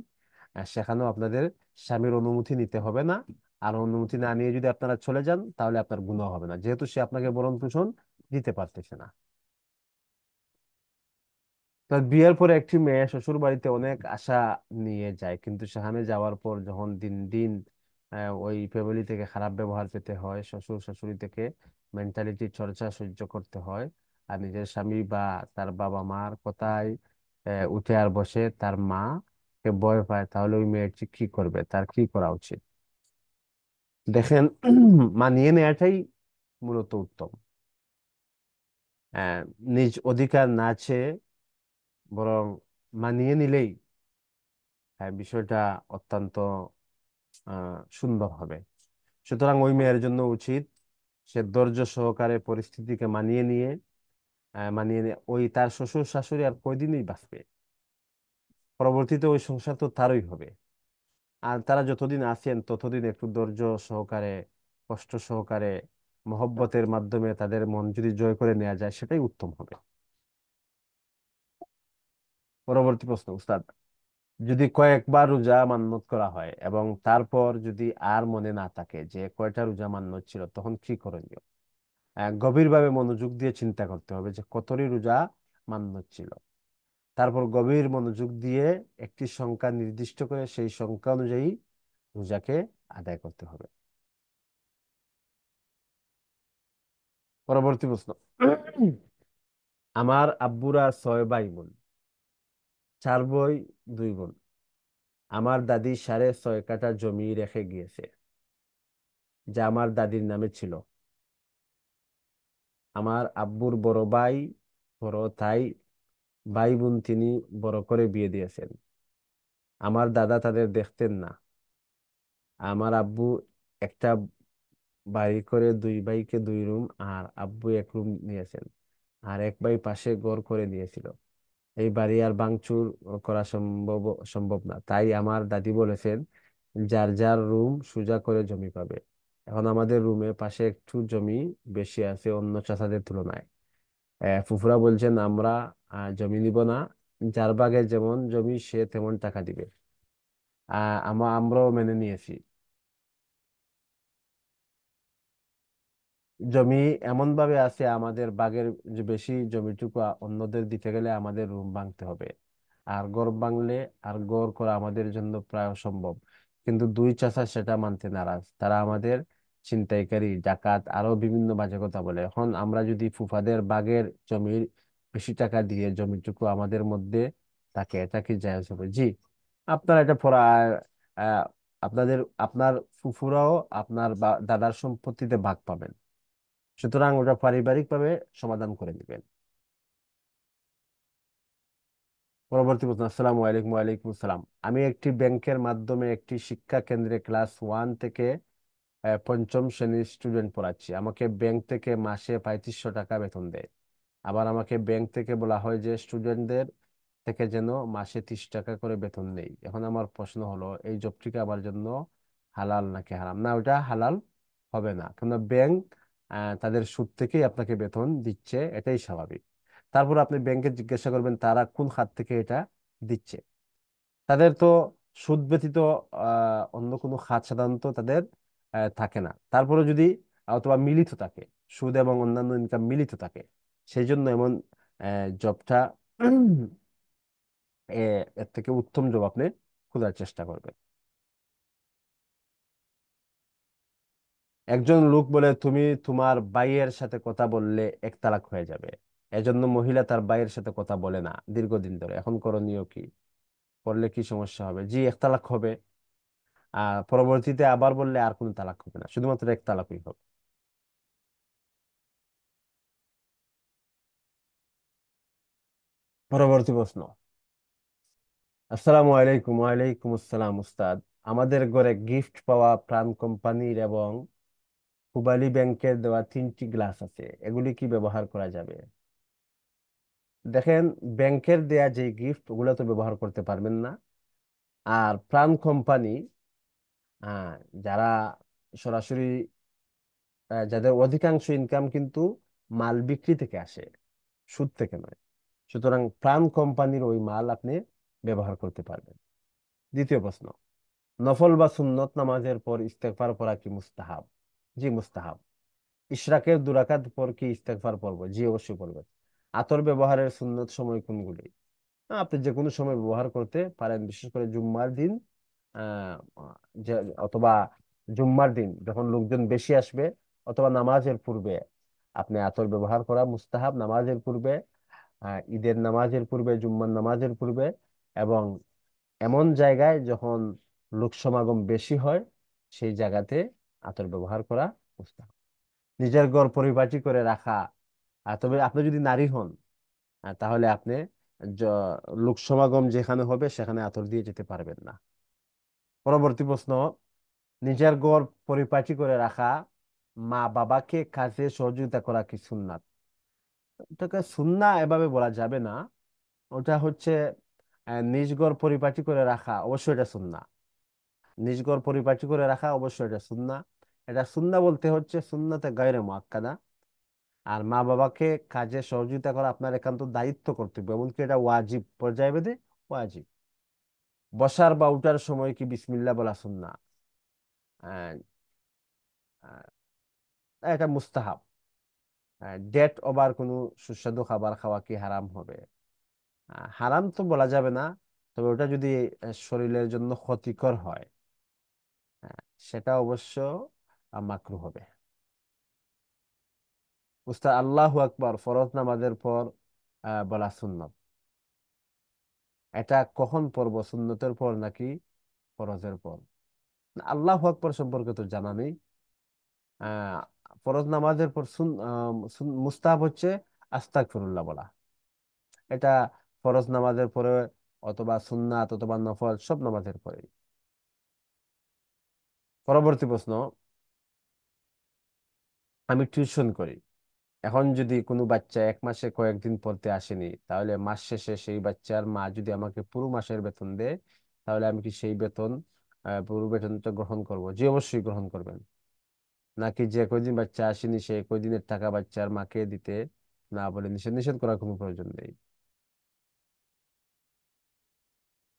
সেখানেও আপনাদের স্বামীর অনুমতি নিতে হবে না আর অনুমতি না নিয়ে যদি আপনারা চলে যান তাহলে আপনার গুনাহ হবে না যেহেতু সে আপনাকে ভরণ পোষণ দিতে পারতেছে না তার বিয়ের পর একটি মেয়ে শ্বশুর বাড়িতে অনেক আশা নিয়ে যায় কিন্তু সেখানে যাওয়ার পর যখন দিন দিন আহ, ওই ফ্যামিলি থেকে খারাপ ব্যবহার পেতে হয় শ্বশুর শাশুড়ি থেকে মেন্টালিটি চর্চা সহ্য করতে হয় আর নিজের স্বামী বা তার বাবা মার কথায় আহ, উঠে আর বসে তার মা কে ভয় পায় তাহলে ওই মেয়েটি কি করবে তার কি করা উচিত দেখেন মানিয়ে নেওয়াটাই মূলত উত্তম আহ, নিজ অধিকার না চেয়ে বরং মানিয়ে নিলেই হ্যাঁ, বিষয়টা অত্যন্ত সুন্দর হবে সুতরাং ওই মেয়ের জন্য উচিত সে ধৈর্য সহকারে পরিস্থিতিকে মানিয়ে নিয়ে মানিয়ে নিয়ে ওই তার শ্বশুর শাশুড়ি আর কয়দিনই বাঁচবে পরবর্তীতে ওই সংসার তো তারই হবে আর তারা যতদিন আছেন ততদিন একটু ধৈর্য সহকারে কষ্ট সহকারে মহব্বতের মাধ্যমে তাদের মন যদি জয় করে নেওয়া যায় সেটাই উত্তম হবে পরবর্তী প্রশ্ন উস্তাদ যদি কয়েকবার রোজা মান্যত করা হয় এবং তারপর যদি আর মনে না থাকে যে কয়টা রোজা মান্যত ছিল তখন কি করণীয় গভীরভাবে মনোযোগ দিয়ে চিন্তা করতে হবে যে কতটি রোজা মান্যত ছিল তারপর গভীর মনোযোগ দিয়ে একটি সংখ্যা নির্দিষ্ট করে সেই সংখ্যা অনুযায়ী রোজাকে আদায় করতে হবে পরবর্তী প্রশ্ন আমার আব্বুরা ছয় ভাই বোন চার বই দুই বোন আমার দাদি সাড়ে ছয় কাটা জমি রেখে গিয়েছে যা আমার দাদির নামে ছিল আমার আব্বুর বড় ভাই বড় তাই ভাই বোন তিনি বড় করে বিয়ে দিয়েছেন আমার দাদা তাদের দেখতেন না আমার আব্বু একটা বাড়ি করে দুই ভাইকে দুই রুম আর আব্বু এক রুম নিয়েছেন আর এক ভাই পাশে ঘর করে নিয়েছিল এই বাড়ি আর ভাঙচুর করা সম্ভব সম্ভব না তাই আমার দাদি বলেছেন যার যার রুম সোজা করে জমি পাবে এখন আমাদের রুমে পাশে একটু জমি বেশি আছে অন্য চাচাদের তুলনায় ফুফুরা বলছেন আমরা জমি নিব না যার বাগে যেমন জমি সে তেমন টাকা দিবে আহ আমরাও মেনে নিয়েছি জমি এমন ভাবে আছে আমাদের বাগের যে বেশি জমিটুকু অন্যদের দিতে গেলে আমাদের রুম ভাঙতে হবে আর ঘর ভাঙলে আর ঘর করা আমাদের জন্য প্রায় অসম্ভব কিন্তু দুই চাষা সেটা মানতে নারাজ তারা আমাদের ছিনতাইকারী ডাকাত আরো বিভিন্ন বাজে কথা বলে এখন আমরা যদি ফুফাদের বাগের জমির বেশি টাকা দিয়ে জমিটুকু আমাদের মধ্যে তাকে এটা কি জায়েজ হবে জি আপনার এটা পড়া আপনাদের আপনার ফুফুরাও আপনার দাদার সম্পত্তিতে ভাগ পাবেন সুতরাং ওটা পারিবারিকভাবে সমাধান করে নেবেন পরবর্তী প্রশ্ন আসসালাম আলাইকুম ওয়ালাইকুম আসসালাম আমি একটি ব্যাংকের মাধ্যমে একটি শিক্ষা কেন্দ্রে ক্লাস ওয়ান থেকে পঞ্চম শ্রেণীর স্টুডেন্ট পড়াচ্ছি আমাকে ব্যাংক থেকে মাসে পঁয়ত্রিশশো টাকা বেতন দেয় আবার আমাকে ব্যাংক থেকে বলা হয় যে স্টুডেন্টদের থেকে যেন মাসে তিরিশ টাকা করে বেতন নেই এখন আমার প্রশ্ন হলো এই জবটিকে আমার জন্য হালাল নাকি হারাম না ওটা হালাল হবে না কেন ব্যাংক তাদের সুদ থেকেই আপনাকে বেতন দিচ্ছে এটাই স্বাভাবিক তারপর আপনি ব্যাংকে জিজ্ঞাসা করবেন তারা কোন খাত থেকে এটা দিচ্ছে তাদের তো সুদ ব্যতীত অন্য কোনো খাত সাধারণত তাদের থাকে না তারপরে যদি অথবা মিলিত থাকে সুদ এবং অন্যান্য ইনকাম মিলিত থাকে সেই জন্য এমন জবটা এর থেকে উত্তম জব আপনি খোঁজার চেষ্টা করবেন একজন লোক বলে তুমি তোমার ভাইয়ের সাথে কথা বললে এক তালাক হয়ে যাবে এজন্য মহিলা তার ভাইয়ের সাথে কথা বলে না দীর্ঘদিন ধরে এখন করণীয় কি করলে কি সমস্যা হবে জি এক তালাক হবে আর পরবর্তীতে আবার বললে আর কোনো তালাক হবে না শুধুমাত্র এক তালাকই হবে পরবর্তী প্রশ্ন আসসালামু আলাইকুম ওয়ালাইকুম আসসালাম উস্তাদ আমাদের ঘরে গিফট পাওয়া প্রাণ কোম্পানির এবং হুবালি ব্যাংকের দেওয়া তিনটি গ্লাস আছে এগুলি কি ব্যবহার করা যাবে দেখেন ব্যাংকের দেয়া যে গিফট ওগুলো তো ব্যবহার করতে পারবেন না আর প্রাণ কোম্পানি যারা সরাসরি যাদের অধিকাংশ ইনকাম কিন্তু মাল বিক্রি থেকে আসে সুদ থেকে নয় সুতরাং প্রাণ কোম্পানির ওই মাল আপনি ব্যবহার করতে পারবেন দ্বিতীয় প্রশ্ন নফল বা সুন্নত নামাজের পর ইস্তেফার করা কি মুস্তাহাব জি মুস্তাহাব ইশরাকের দুরাকাত পর কি ইস্তেকফার পর্ব জি অবশ্যই পড়বেন আতর ব্যবহারের সুন্নত সময় কোনগুলি আপনি যে কোনো সময় ব্যবহার করতে পারেন বিশেষ করে জুম্মার দিন অথবা জুম্মার দিন যখন লোকজন বেশি আসবে অথবা নামাজের পূর্বে আপনি আতর ব্যবহার করা মুস্তাহাব নামাজের পূর্বে ঈদের নামাজের পূর্বে জুম্মার নামাজের পূর্বে এবং এমন জায়গায় যখন লোক সমাগম বেশি হয় সেই জায়গাতে আতর ব্যবহার করা মুস্তাহ নিজের গড় পরিপাটি করে রাখা তবে আপনি যদি নারী হন তাহলে আপনি লোক সমাগম যেখানে হবে সেখানে আতর দিয়ে যেতে পারবেন না পরবর্তী প্রশ্ন নিজের গড় পরিপাটি করে রাখা মা বাবাকে কাজে সহযোগিতা করা কি সুন্নাত ওটাকে সুন্না এভাবে বলা যাবে না ওটা হচ্ছে নিজ ঘর পরিপাটি করে রাখা অবশ্যই এটা সুন্না নিজ ঘর পরিপাটি করে রাখা অবশ্যই এটা সুন্না এটা সুন্না বলতে হচ্ছে সুন্নাতে গায়রে মোয়াক্কাদা আর মা বাবাকে কাজে সহযোগিতা করা আপনার একান্ত দায়িত্ব কর্তব্য এমনকি এটা ওয়াজিব পর্যায়ে বেঁধে ওয়াজিব বসার বা উঠার সময় কি বিসমিল্লা বলা সুন্না এটা মুস্তাহাব ডেট ওভার কোনো সুস্বাদু খাবার খাওয়া কি হারাম হবে হারাম তো বলা যাবে না তবে ওটা যদি শরীরের জন্য ক্ষতিকর হয় হ্যাঁ, সেটা অবশ্য মাকরু হবে উস্তাদ আল্লাহ আকবর ফরজ নামাজের পর বলা সুন্নত এটা কখন পড়ব সুন্নতের পর নাকি ফরজের পর আল্লাহ আকবর সম্পর্কে তো জানা নেই ফরজ নামাজের পর মুস্তাহাব হচ্ছে আস্তাক আস্তাকফিরুল্লাহ বলা এটা ফরজ নামাজের পরে অথবা সুন্নাত অথবা নফল সব নামাজের পরে পরবর্তী প্রশ্ন আমি টিউশন করি এখন যদি কোনো বাচ্চা এক মাসে কয়েকদিন পড়তে আসেনি তাহলে মাস শেষে সেই বাচ্চার মা যদি আমাকে পুরো মাসের বেতন দেয় তাহলে আমি কি সেই বেতন পুরো বেতনটা গ্রহণ করব যে অবশ্যই গ্রহণ করবেন নাকি যে কয়দিন বাচ্চা আসেনি সেই কয়দিনের টাকা বাচ্চার মাকে দিতে না বলে নিষেধ নিষেধ করার কোনো প্রয়োজন নেই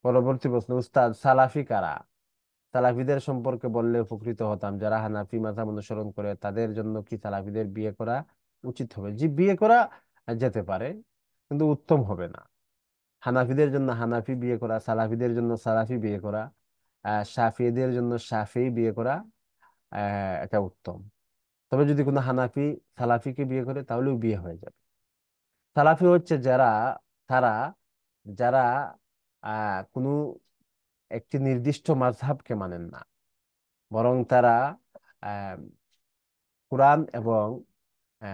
পরবর্তী প্রশ্ন উস্তাদ সালাফি কারা সালাফিদের সম্পর্কে বললে উপকৃত হতাম যারা হানাফি মাথা অনুসরণ করে তাদের জন্য কি সালাফিদের বিয়ে করা উচিত হবে যে বিয়ে করা যেতে পারে কিন্তু উত্তম হবে না হানাফিদের জন্য হানাফি বিয়ে করা সালাফিদের জন্য সালাফি বিয়ে করা সাফিদের জন্য সাফি বিয়ে করা এটা উত্তম তবে যদি কোনো হানাফি সালাফিকে বিয়ে করে তাহলেও বিয়ে হয়ে যাবে সালাফি হচ্ছে যারা তারা যারা কোনো একটি নির্দিষ্ট মাঝহাবকে মানেন না বরং তারা কোরআন এবং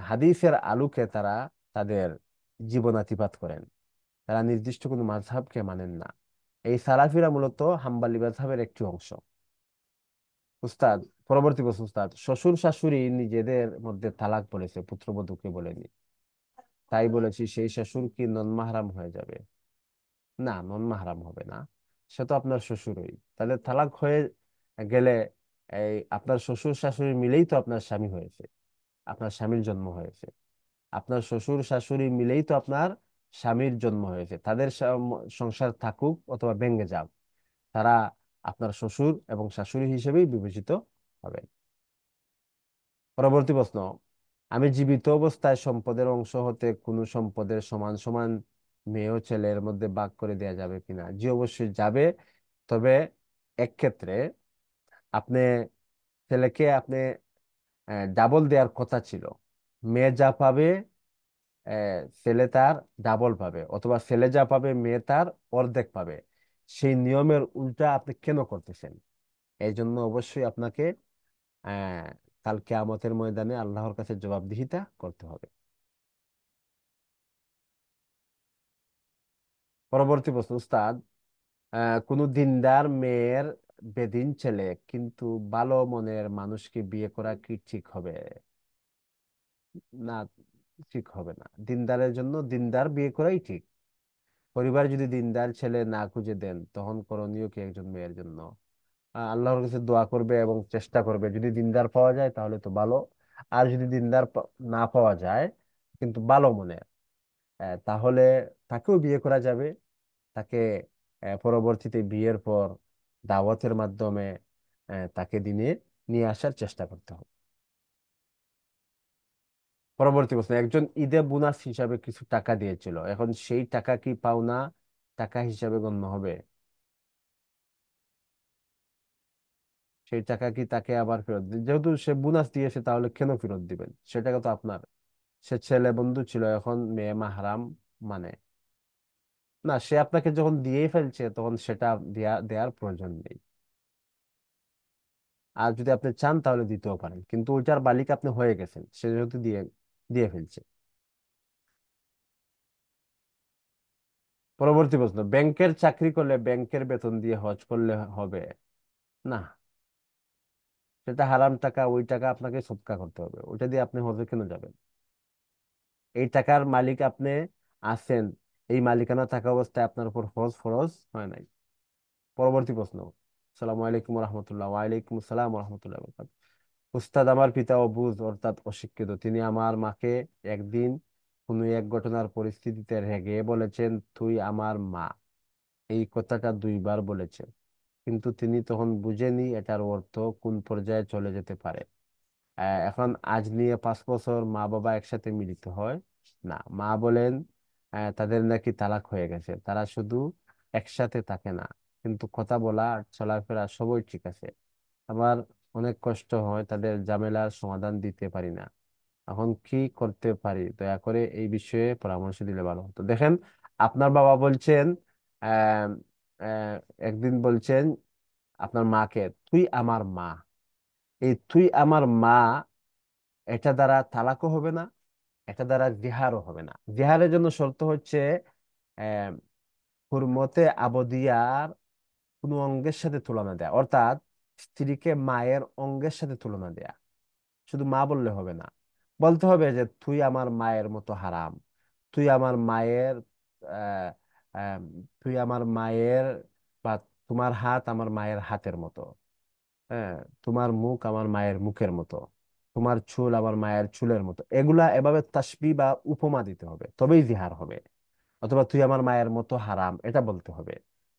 হাদিসের আলোকে তারা তাদের জীবন আতিপাত করেন তারা নির্দিষ্ট কোনো মাঝহাবকে মানেন না এই সালাফিরা মূলত হাম্বালি মাঝহাবের একটি অংশ উস্তাদ পরবর্তী বছর উস্তাদ শ্বশুর শাশুড়ি নিজেদের মধ্যে তালাক বলেছে পুত্রবধূকে বলেনি তাই বলেছি সেই শাশুড় কি নন মাহারাম হয়ে যাবে না নন মাহারাম হবে না সে তো আপনার শ্বশুরই তাহলে তালাক হয়ে গেলে এই আপনার শ্বশুর শাশুড়ি মিলেই তো আপনার স্বামী হয়েছে আপনার স্বামীর জন্ম হয়েছে আপনার শ্বশুর শাশুড়ি মিলেই তো আপনার স্বামীর জন্ম হয়েছে তাদের সংসার থাকুক অথবা ভেঙে যাক তারা আপনার শ্বশুর এবং শাশুড়ি হিসেবেই বিবেচিত হবে পরবর্তী প্রশ্ন আমি জীবিত অবস্থায় সম্পদের অংশ হতে কোনো সম্পদের সমান সমান মেয়েও ছেলের ছেলে এর মধ্যে ভাগ করে দেয়া যাবে কিনা জি অবশ্যই যাবে তবে এক ক্ষেত্রে আপনি ছেলেকে আপনি ডাবল দেওয়ার কথা ছিল মেয়ে যা পাবে ছেলে তার ডাবল পাবে অথবা ছেলে যা পাবে মেয়ে তার অর্ধেক পাবে সেই নিয়মের উল্টা আপনি কেন করতেছেন এই জন্য অবশ্যই আপনাকে আহ কাল কেয়ামতের ময়দানে আল্লাহর কাছে জবাবদিহিতা করতে হবে পরবর্তী প্রশ্ন উস্তাদ কোন দিনদার মেয়ের বেদিন ছেলে কিন্তু ভালো মনের মানুষকে বিয়ে করা কি ঠিক হবে না ঠিক হবে না দিনদারের জন্য দিনদার বিয়ে করাই ঠিক পরিবার যদি দিনদার ছেলে না খুঁজে দেন তখন করণীয় কি একজন মেয়ের জন্য আল্লাহর কাছে দোয়া করবে এবং চেষ্টা করবে যদি দিনদার পাওয়া যায় তাহলে তো ভালো আর যদি দিনদার না পাওয়া যায় কিন্তু ভালো মনের তাহলে তাকেও বিয়ে করা যাবে তাকে পরবর্তীতে বিয়ের পর দাওয়াতের মাধ্যমে তাকে দিনে নিয়ে আসার চেষ্টা করতে হবে পরবর্তী প্রশ্ন একজন ঈদে বোনাস হিসাবে কিছু টাকা দিয়েছিল এখন সেই টাকা কি পাওনা টাকা হিসাবে গণ্য হবে সেই টাকা কি তাকে আবার ফেরত যেহেতু সে বোনাস দিয়েছে তাহলে কেন ফেরত দিবেন সেটাকে তো আপনার সে ছেলে বন্ধু ছিল এখন মেয়ে মাহারাম মানে না সে আপনাকে যখন দিয়েই ফেলছে তখন সেটা দেয়া দেওয়ার প্রয়োজন নেই আর যদি আপনি চান তাহলে দিতেও পারেন কিন্তু ওইটার মালিক আপনি হয়ে গেছেন সে যেহেতু দিয়ে দিয়ে ফেলছে পরবর্তী প্রশ্ন ব্যাংকের চাকরি করলে ব্যাংকের বেতন দিয়ে হজ করলে হবে না সেটা হারাম টাকা ওই টাকা আপনাকে সদকা করতে হবে ওইটা দিয়ে আপনি হজে কেন যাবেন এই টাকার মালিক আপনি আছেন এই মালিকানা থাকা অবস্থায় আপনার উপর হজ ফরজ হয় নাই পরবর্তী প্রশ্ন সালাম আলাইকুম রহমতুল্লাহ ওয়ালাইকুম সালাম রহমতুল্লাহ উস্তাদ আমার পিতা অবুজ অর্থাৎ অশিক্ষিত তিনি আমার মাকে একদিন কোন এক ঘটনার পরিস্থিতিতে রেগে বলেছেন তুই আমার মা এই কথাটা দুইবার বলেছেন কিন্তু তিনি তখন বুঝেনি এটার অর্থ কোন পর্যায়ে চলে যেতে পারে এখন আজ নিয়ে পাঁচ বছর মা বাবা একসাথে মিলিত হয় না মা বলেন তাদের নাকি তালাক হয়ে গেছে তারা শুধু একসাথে থাকে না কিন্তু কথা বলা চলাফেরা সবই ঠিক আছে আমার অনেক কষ্ট হয় তাদের ঝামেলার সমাধান দিতে পারি না এখন কি করতে পারি দয়া করে এই বিষয়ে পরামর্শ দিলে ভালো হতো দেখেন আপনার বাবা বলছেন আহ একদিন বলছেন আপনার মাকে তুই আমার মা এই তুই আমার মা এটা দ্বারা তালাকও হবে না এটা দ্বারা জেহারও হবে না জেহারের জন্য শর্ত হচ্ছে হুরমতে আবদিয়ার কোনো অঙ্গের সাথে তুলনা দেয়া অর্থাৎ স্ত্রীকে মায়ের অঙ্গের সাথে তুলনা দেয়া শুধু মা বললে হবে না বলতে হবে যে তুই আমার মায়ের মতো হারাম তুই আমার মায়ের তুই আমার মায়ের বা তোমার হাত আমার মায়ের হাতের মতো হ্যাঁ তোমার মুখ আমার মায়ের মুখের মতো তোমার চুল আমার মায়ের চুলের মতো এগুলা এভাবে তাসবি বা উপমা দিতে হবে তবেই জিহার হবে অথবা তুই আমার মায়ের মতো হারাম এটা বলতে হবে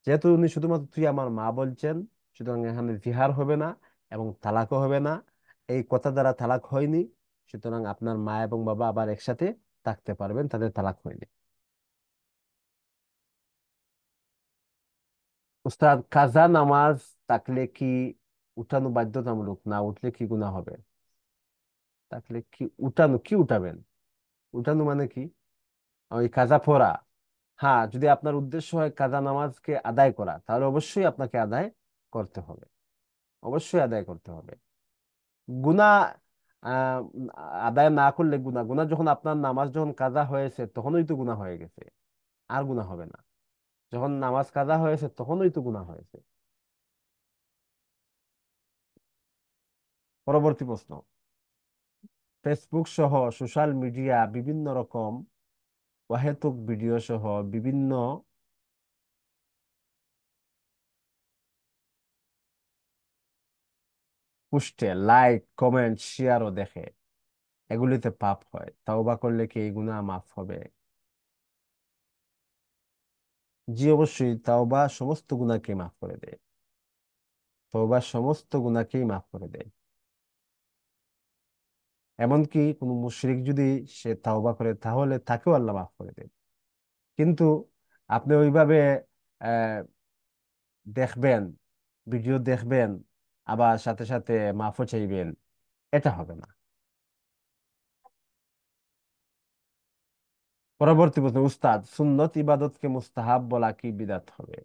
যেহেতু উনি শুধুমাত্র তুই আমার মা বলছেন সুতরাং এখানে জিহার হবে না এবং তালাকও হবে না এই কথা দ্বারা তালাক হয়নি সুতরাং আপনার মা এবং বাবা আবার একসাথে থাকতে পারবেন তাদের তালাক হয়নি উস্তাদ কাজা নামাজ থাকলে কি উঠানো বাধ্যতামূলক না উঠলে কি গুণা হবে তাহলে কি উঠানো কি উঠাবেন উঠানো মানে কি ওই কাজা ফোরা হ্যাঁ যদি আপনার উদ্দেশ্য হয় কাজা নামাজকে আদায় করা তাহলে অবশ্যই আপনাকে আদায় করতে হবে অবশ্যই আদায় করতে হবে গুণা আদায় না করলে গুণা গুণা যখন আপনার নামাজ যখন কাজা হয়েছে তখনই তো গুণা হয়ে গেছে আর গুণা হবে না যখন নামাজ কাজা হয়েছে তখনই তো গুণা হয়েছে পরবর্তী প্রশ্ন ফেসবুক সহ সোশ্যাল মিডিয়া বিভিন্ন রকম অহেতুক ভিডিও সহ বিভিন্ন পুষ্টে লাইক কমেন্ট শেয়ারও দেখে এগুলিতে পাপ হয় তাওবা করলে কি এইগুলো মাফ হবে জি অবশ্যই তাওবা সমস্ত গুণাকে মাফ করে দেয় তওবা সমস্ত গুণাকেই মাফ করে দেয় এমনকি কোনো মুশরিক যদি সে তাওবা করে তাহলে তাকেও আল্লাহ মাফ করে দেবে কিন্তু আপনি ওইভাবে দেখবেন ভিডিও দেখবেন আবার সাথে সাথে মাফও চাইবেন এটা হবে না পরবর্তী প্রশ্ন উস্তাদ সুন্নত ইবাদতকে মুস্তাহাব বলা কি বিদাত হবে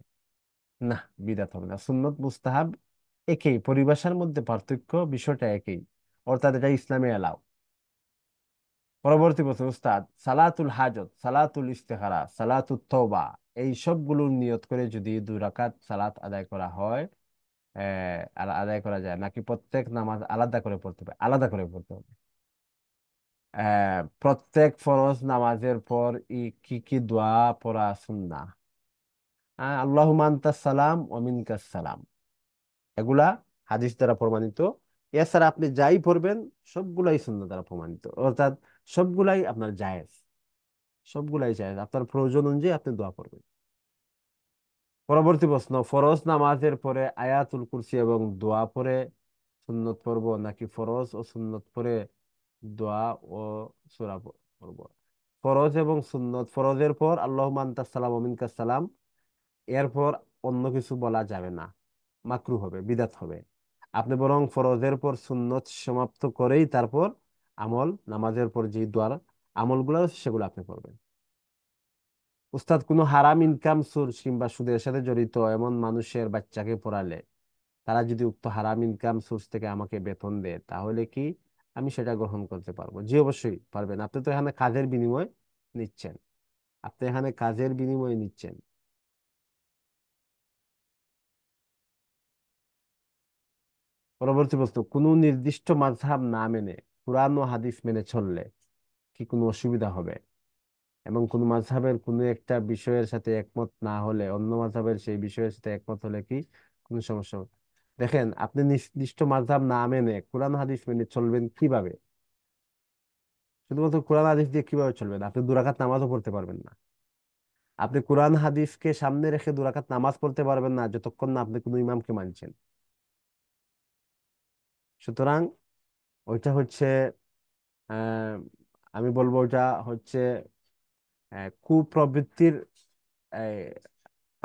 না বিদাত হবে না সুন্নত মুস্তাহাব একই পরিভাষার মধ্যে পার্থক্য বিষয়টা একই অর্থাৎ এটা ইসলামে এলাও পরবর্তী প্রশ্ন উস্তাদ সালাতুল হাজত সালাতুল ইস্তেহারা সালাতুল তোবা এই সবগুলোর নিয়ত করে যদি দু রাকাত সালাত আদায় করা হয় আদায় করা যায় নাকি প্রত্যেক নামাজ আলাদা করে পড়তে হবে আলাদা করে পড়তে হবে প্রত্যেক ফরজ নামাজের পর ই কি কি দোয়া পড়া সুন্না আল্লাহ মান্তা সালাম অমিনকা সালাম এগুলা হাদিস দ্বারা প্রমাণিত এছাড়া আপনি যাই পড়বেন সবগুলাই সুন্দর দ্বারা প্রমাণিত অর্থাৎ সবগুলাই আপনার জায়েজ সবগুলাই জায়েজ আপনার প্রয়োজন অনুযায়ী আপনি দোয়া করবেন পরবর্তী প্রশ্ন ফরজ নামাজের পরে আয়াতুল কুরসি এবং দোয়া পরে সুন্নত পর্ব নাকি ফরজ ও সুন্নত পরে দোয়া ও সুরা পর্ব ফরজ এবং সুন্নত ফরজের পর আল্লাহ মান্তা অমিন কাসালাম সালাম এরপর অন্য কিছু বলা যাবে না মাকরু হবে বিদাত হবে আপনি বরং ফরজের পর সুন্নত সমাপ্ত করেই তারপর আমল নামাজের পর যে দোয়ার আমলগুলো সেগুলো আপনি করবেন উস্তাদ কোনো হারাম ইনকাম সোর্স কিংবা সুদের সাথে জড়িত এমন মানুষের বাচ্চাকে পড়ালে তারা যদি উক্ত হারাম ইনকাম সোর্স থেকে আমাকে বেতন দেয় তাহলে কি আমি সেটা গ্রহণ করতে পারবো জি অবশ্যই পারবেন আপনি তো এখানে কাজের বিনিময় নিচ্ছেন আপনি এখানে কাজের বিনিময়ে নিচ্ছেন পরবর্তী প্রশ্ন কোন নির্দিষ্ট মাঝহাব না মেনে কোরআন ও হাদিস মেনে চললে কি কোনো অসুবিধা হবে এবং কোন মাঝহাবের কোনো একটা বিষয়ের সাথে একমত না হলে অন্য মাঝহাবের সেই বিষয়ের সাথে একমত হলে কি কোনো সমস্যা দেখেন আপনি নির্দিষ্ট মাঝহাব না মেনে কোরআন হাদিস মেনে চলবেন কিভাবে শুধুমাত্র কোরআন হাদিস দিয়ে কিভাবে চলবেন আপনি দুরাকাত নামাজও পড়তে পারবেন না আপনি কোরআন হাদিসকে সামনে রেখে দুরাকাত নামাজ পড়তে পারবেন না যতক্ষণ না আপনি কোনো ইমামকে মানছেন সুতরাং ওইটা হচ্ছে আমি বলবো ওইটা হচ্ছে কুপ্রবৃত্তির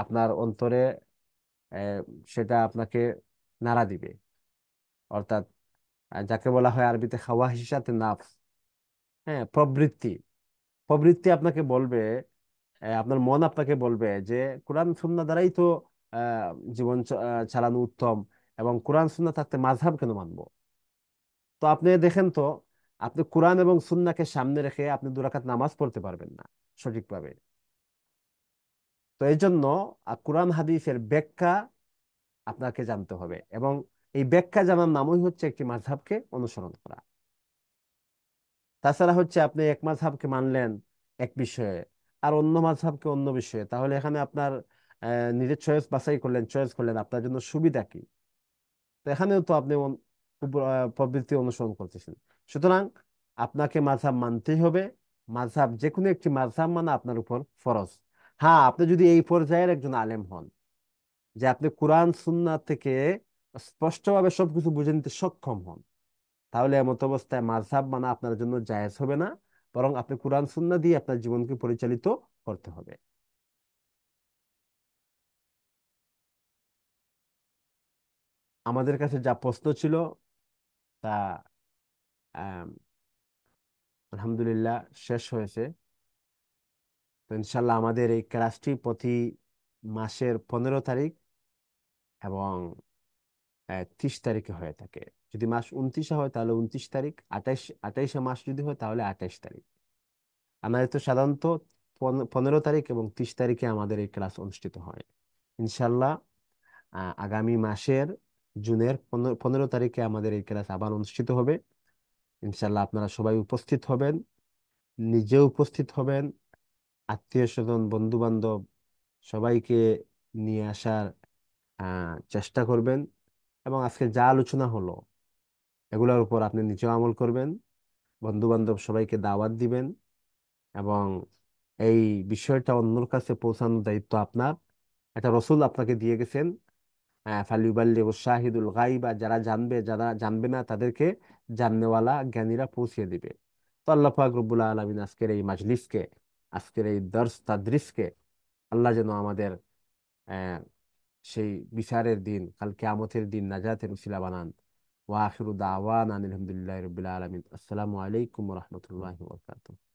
আপনার অন্তরে সেটা আপনাকে নাড়া দিবে অর্থাৎ যাকে বলা হয় আরবিতে খাওয়া হিসাতে নাফস হ্যাঁ প্রবৃত্তি প্রবৃত্তি আপনাকে বলবে আপনার মন আপনাকে বলবে যে কোরআন সুন্না দ্বারাই তো জীবন চালানো উত্তম এবং কোরআন সুন্না থাকতে মাঝহাব কেন মানব তো আপনি দেখেন তো আপনি কোরআন এবং সুন্নাকে সামনে রেখে আপনি দুরাকাত নামাজ পড়তে পারবেন না সঠিকভাবে তো এই জন্য কোরআন হাদিসের ব্যাখ্যা আপনাকে জানতে হবে এবং এই ব্যাখ্যা জানার নামই হচ্ছে একটি মাঝহাবকে অনুসরণ করা তাছাড়া হচ্ছে আপনি এক মাঝহাবকে মানলেন এক বিষয়ে আর অন্য মাঝহাবকে অন্য বিষয়ে তাহলে এখানে আপনার নিজের চয়েস বাছাই করলেন চয়েস করলেন আপনার জন্য সুবিধা কি তো এখানেও তো আপনি প্রবৃত্তি অনুসরণ করতেছেন সুতরাং আপনাকে মাঝহাব মানতেই হবে মাঝহাব যে কোনো একটি মাঝহাব মানা আপনার উপর ফরজ হ্যাঁ আপনি যদি এই পর্যায়ের একজন আলেম হন যে আপনি কোরআন সুন্না থেকে স্পষ্টভাবে সবকিছু বুঝে নিতে সক্ষম হন তাহলে এমত অবস্থায় মাঝহাব মানা আপনার জন্য জায়েজ হবে না বরং আপনি কোরআন সুন্না দিয়ে আপনার জীবনকে পরিচালিত করতে হবে আমাদের কাছে যা প্রশ্ন ছিল তা আলহামদুলিল্লাহ শেষ হয়েছে তো ইনশাল্লাহ আমাদের এই ক্লাসটি প্রতি মাসের পনেরো তারিখ এবং তিরিশ তারিখে হয়ে থাকে যদি মাস উনত্রিশে হয় তাহলে উনত্রিশ তারিখ আঠাইশ আঠাইশে মাস যদি হয় তাহলে আঠাইশ তারিখ আমাদের তো সাধারণত পনেরো তারিখ এবং তিরিশ তারিখে আমাদের এই ক্লাস অনুষ্ঠিত হয় ইনশাল্লাহ আগামী মাসের জুনের পনেরো তারিখে আমাদের এই ক্লাস আবার অনুষ্ঠিত হবে ইনশাল্লাহ আপনারা সবাই উপস্থিত হবেন নিজে উপস্থিত হবেন আত্মীয় স্বজন বন্ধু বান্ধব সবাইকে নিয়ে আসার চেষ্টা করবেন এবং আজকে যা আলোচনা হলো এগুলোর উপর আপনি নিজেও আমল করবেন বন্ধু বান্ধব সবাইকে দাওয়াত দিবেন এবং এই বিষয়টা অন্যর কাছে পৌঁছানোর দায়িত্ব আপনার এটা রসুল আপনাকে দিয়ে গেছেন ফালিউবাল্লিগু শাহিদুল গাইবা যারা জানবে যারা জানবে না তাদেরকে জাননেওয়ালা জ্ঞানীরা পৌঁছিয়ে দিবে তো আল্লাহ পাক আলমিন আজকের এই মাজলিসকে আজকের এই দর্শ তাদৃশকে আল্লাহ যেন আমাদের সেই বিচারের দিন কাল কেয়ামতের দিন নাজাতের উশিলা বানান ওয়া আখিরু দাওয়ান আলহামদুলিল্লাহ রবিল আলমিন আসসালামু আলাইকুম রহমতুল্লাহ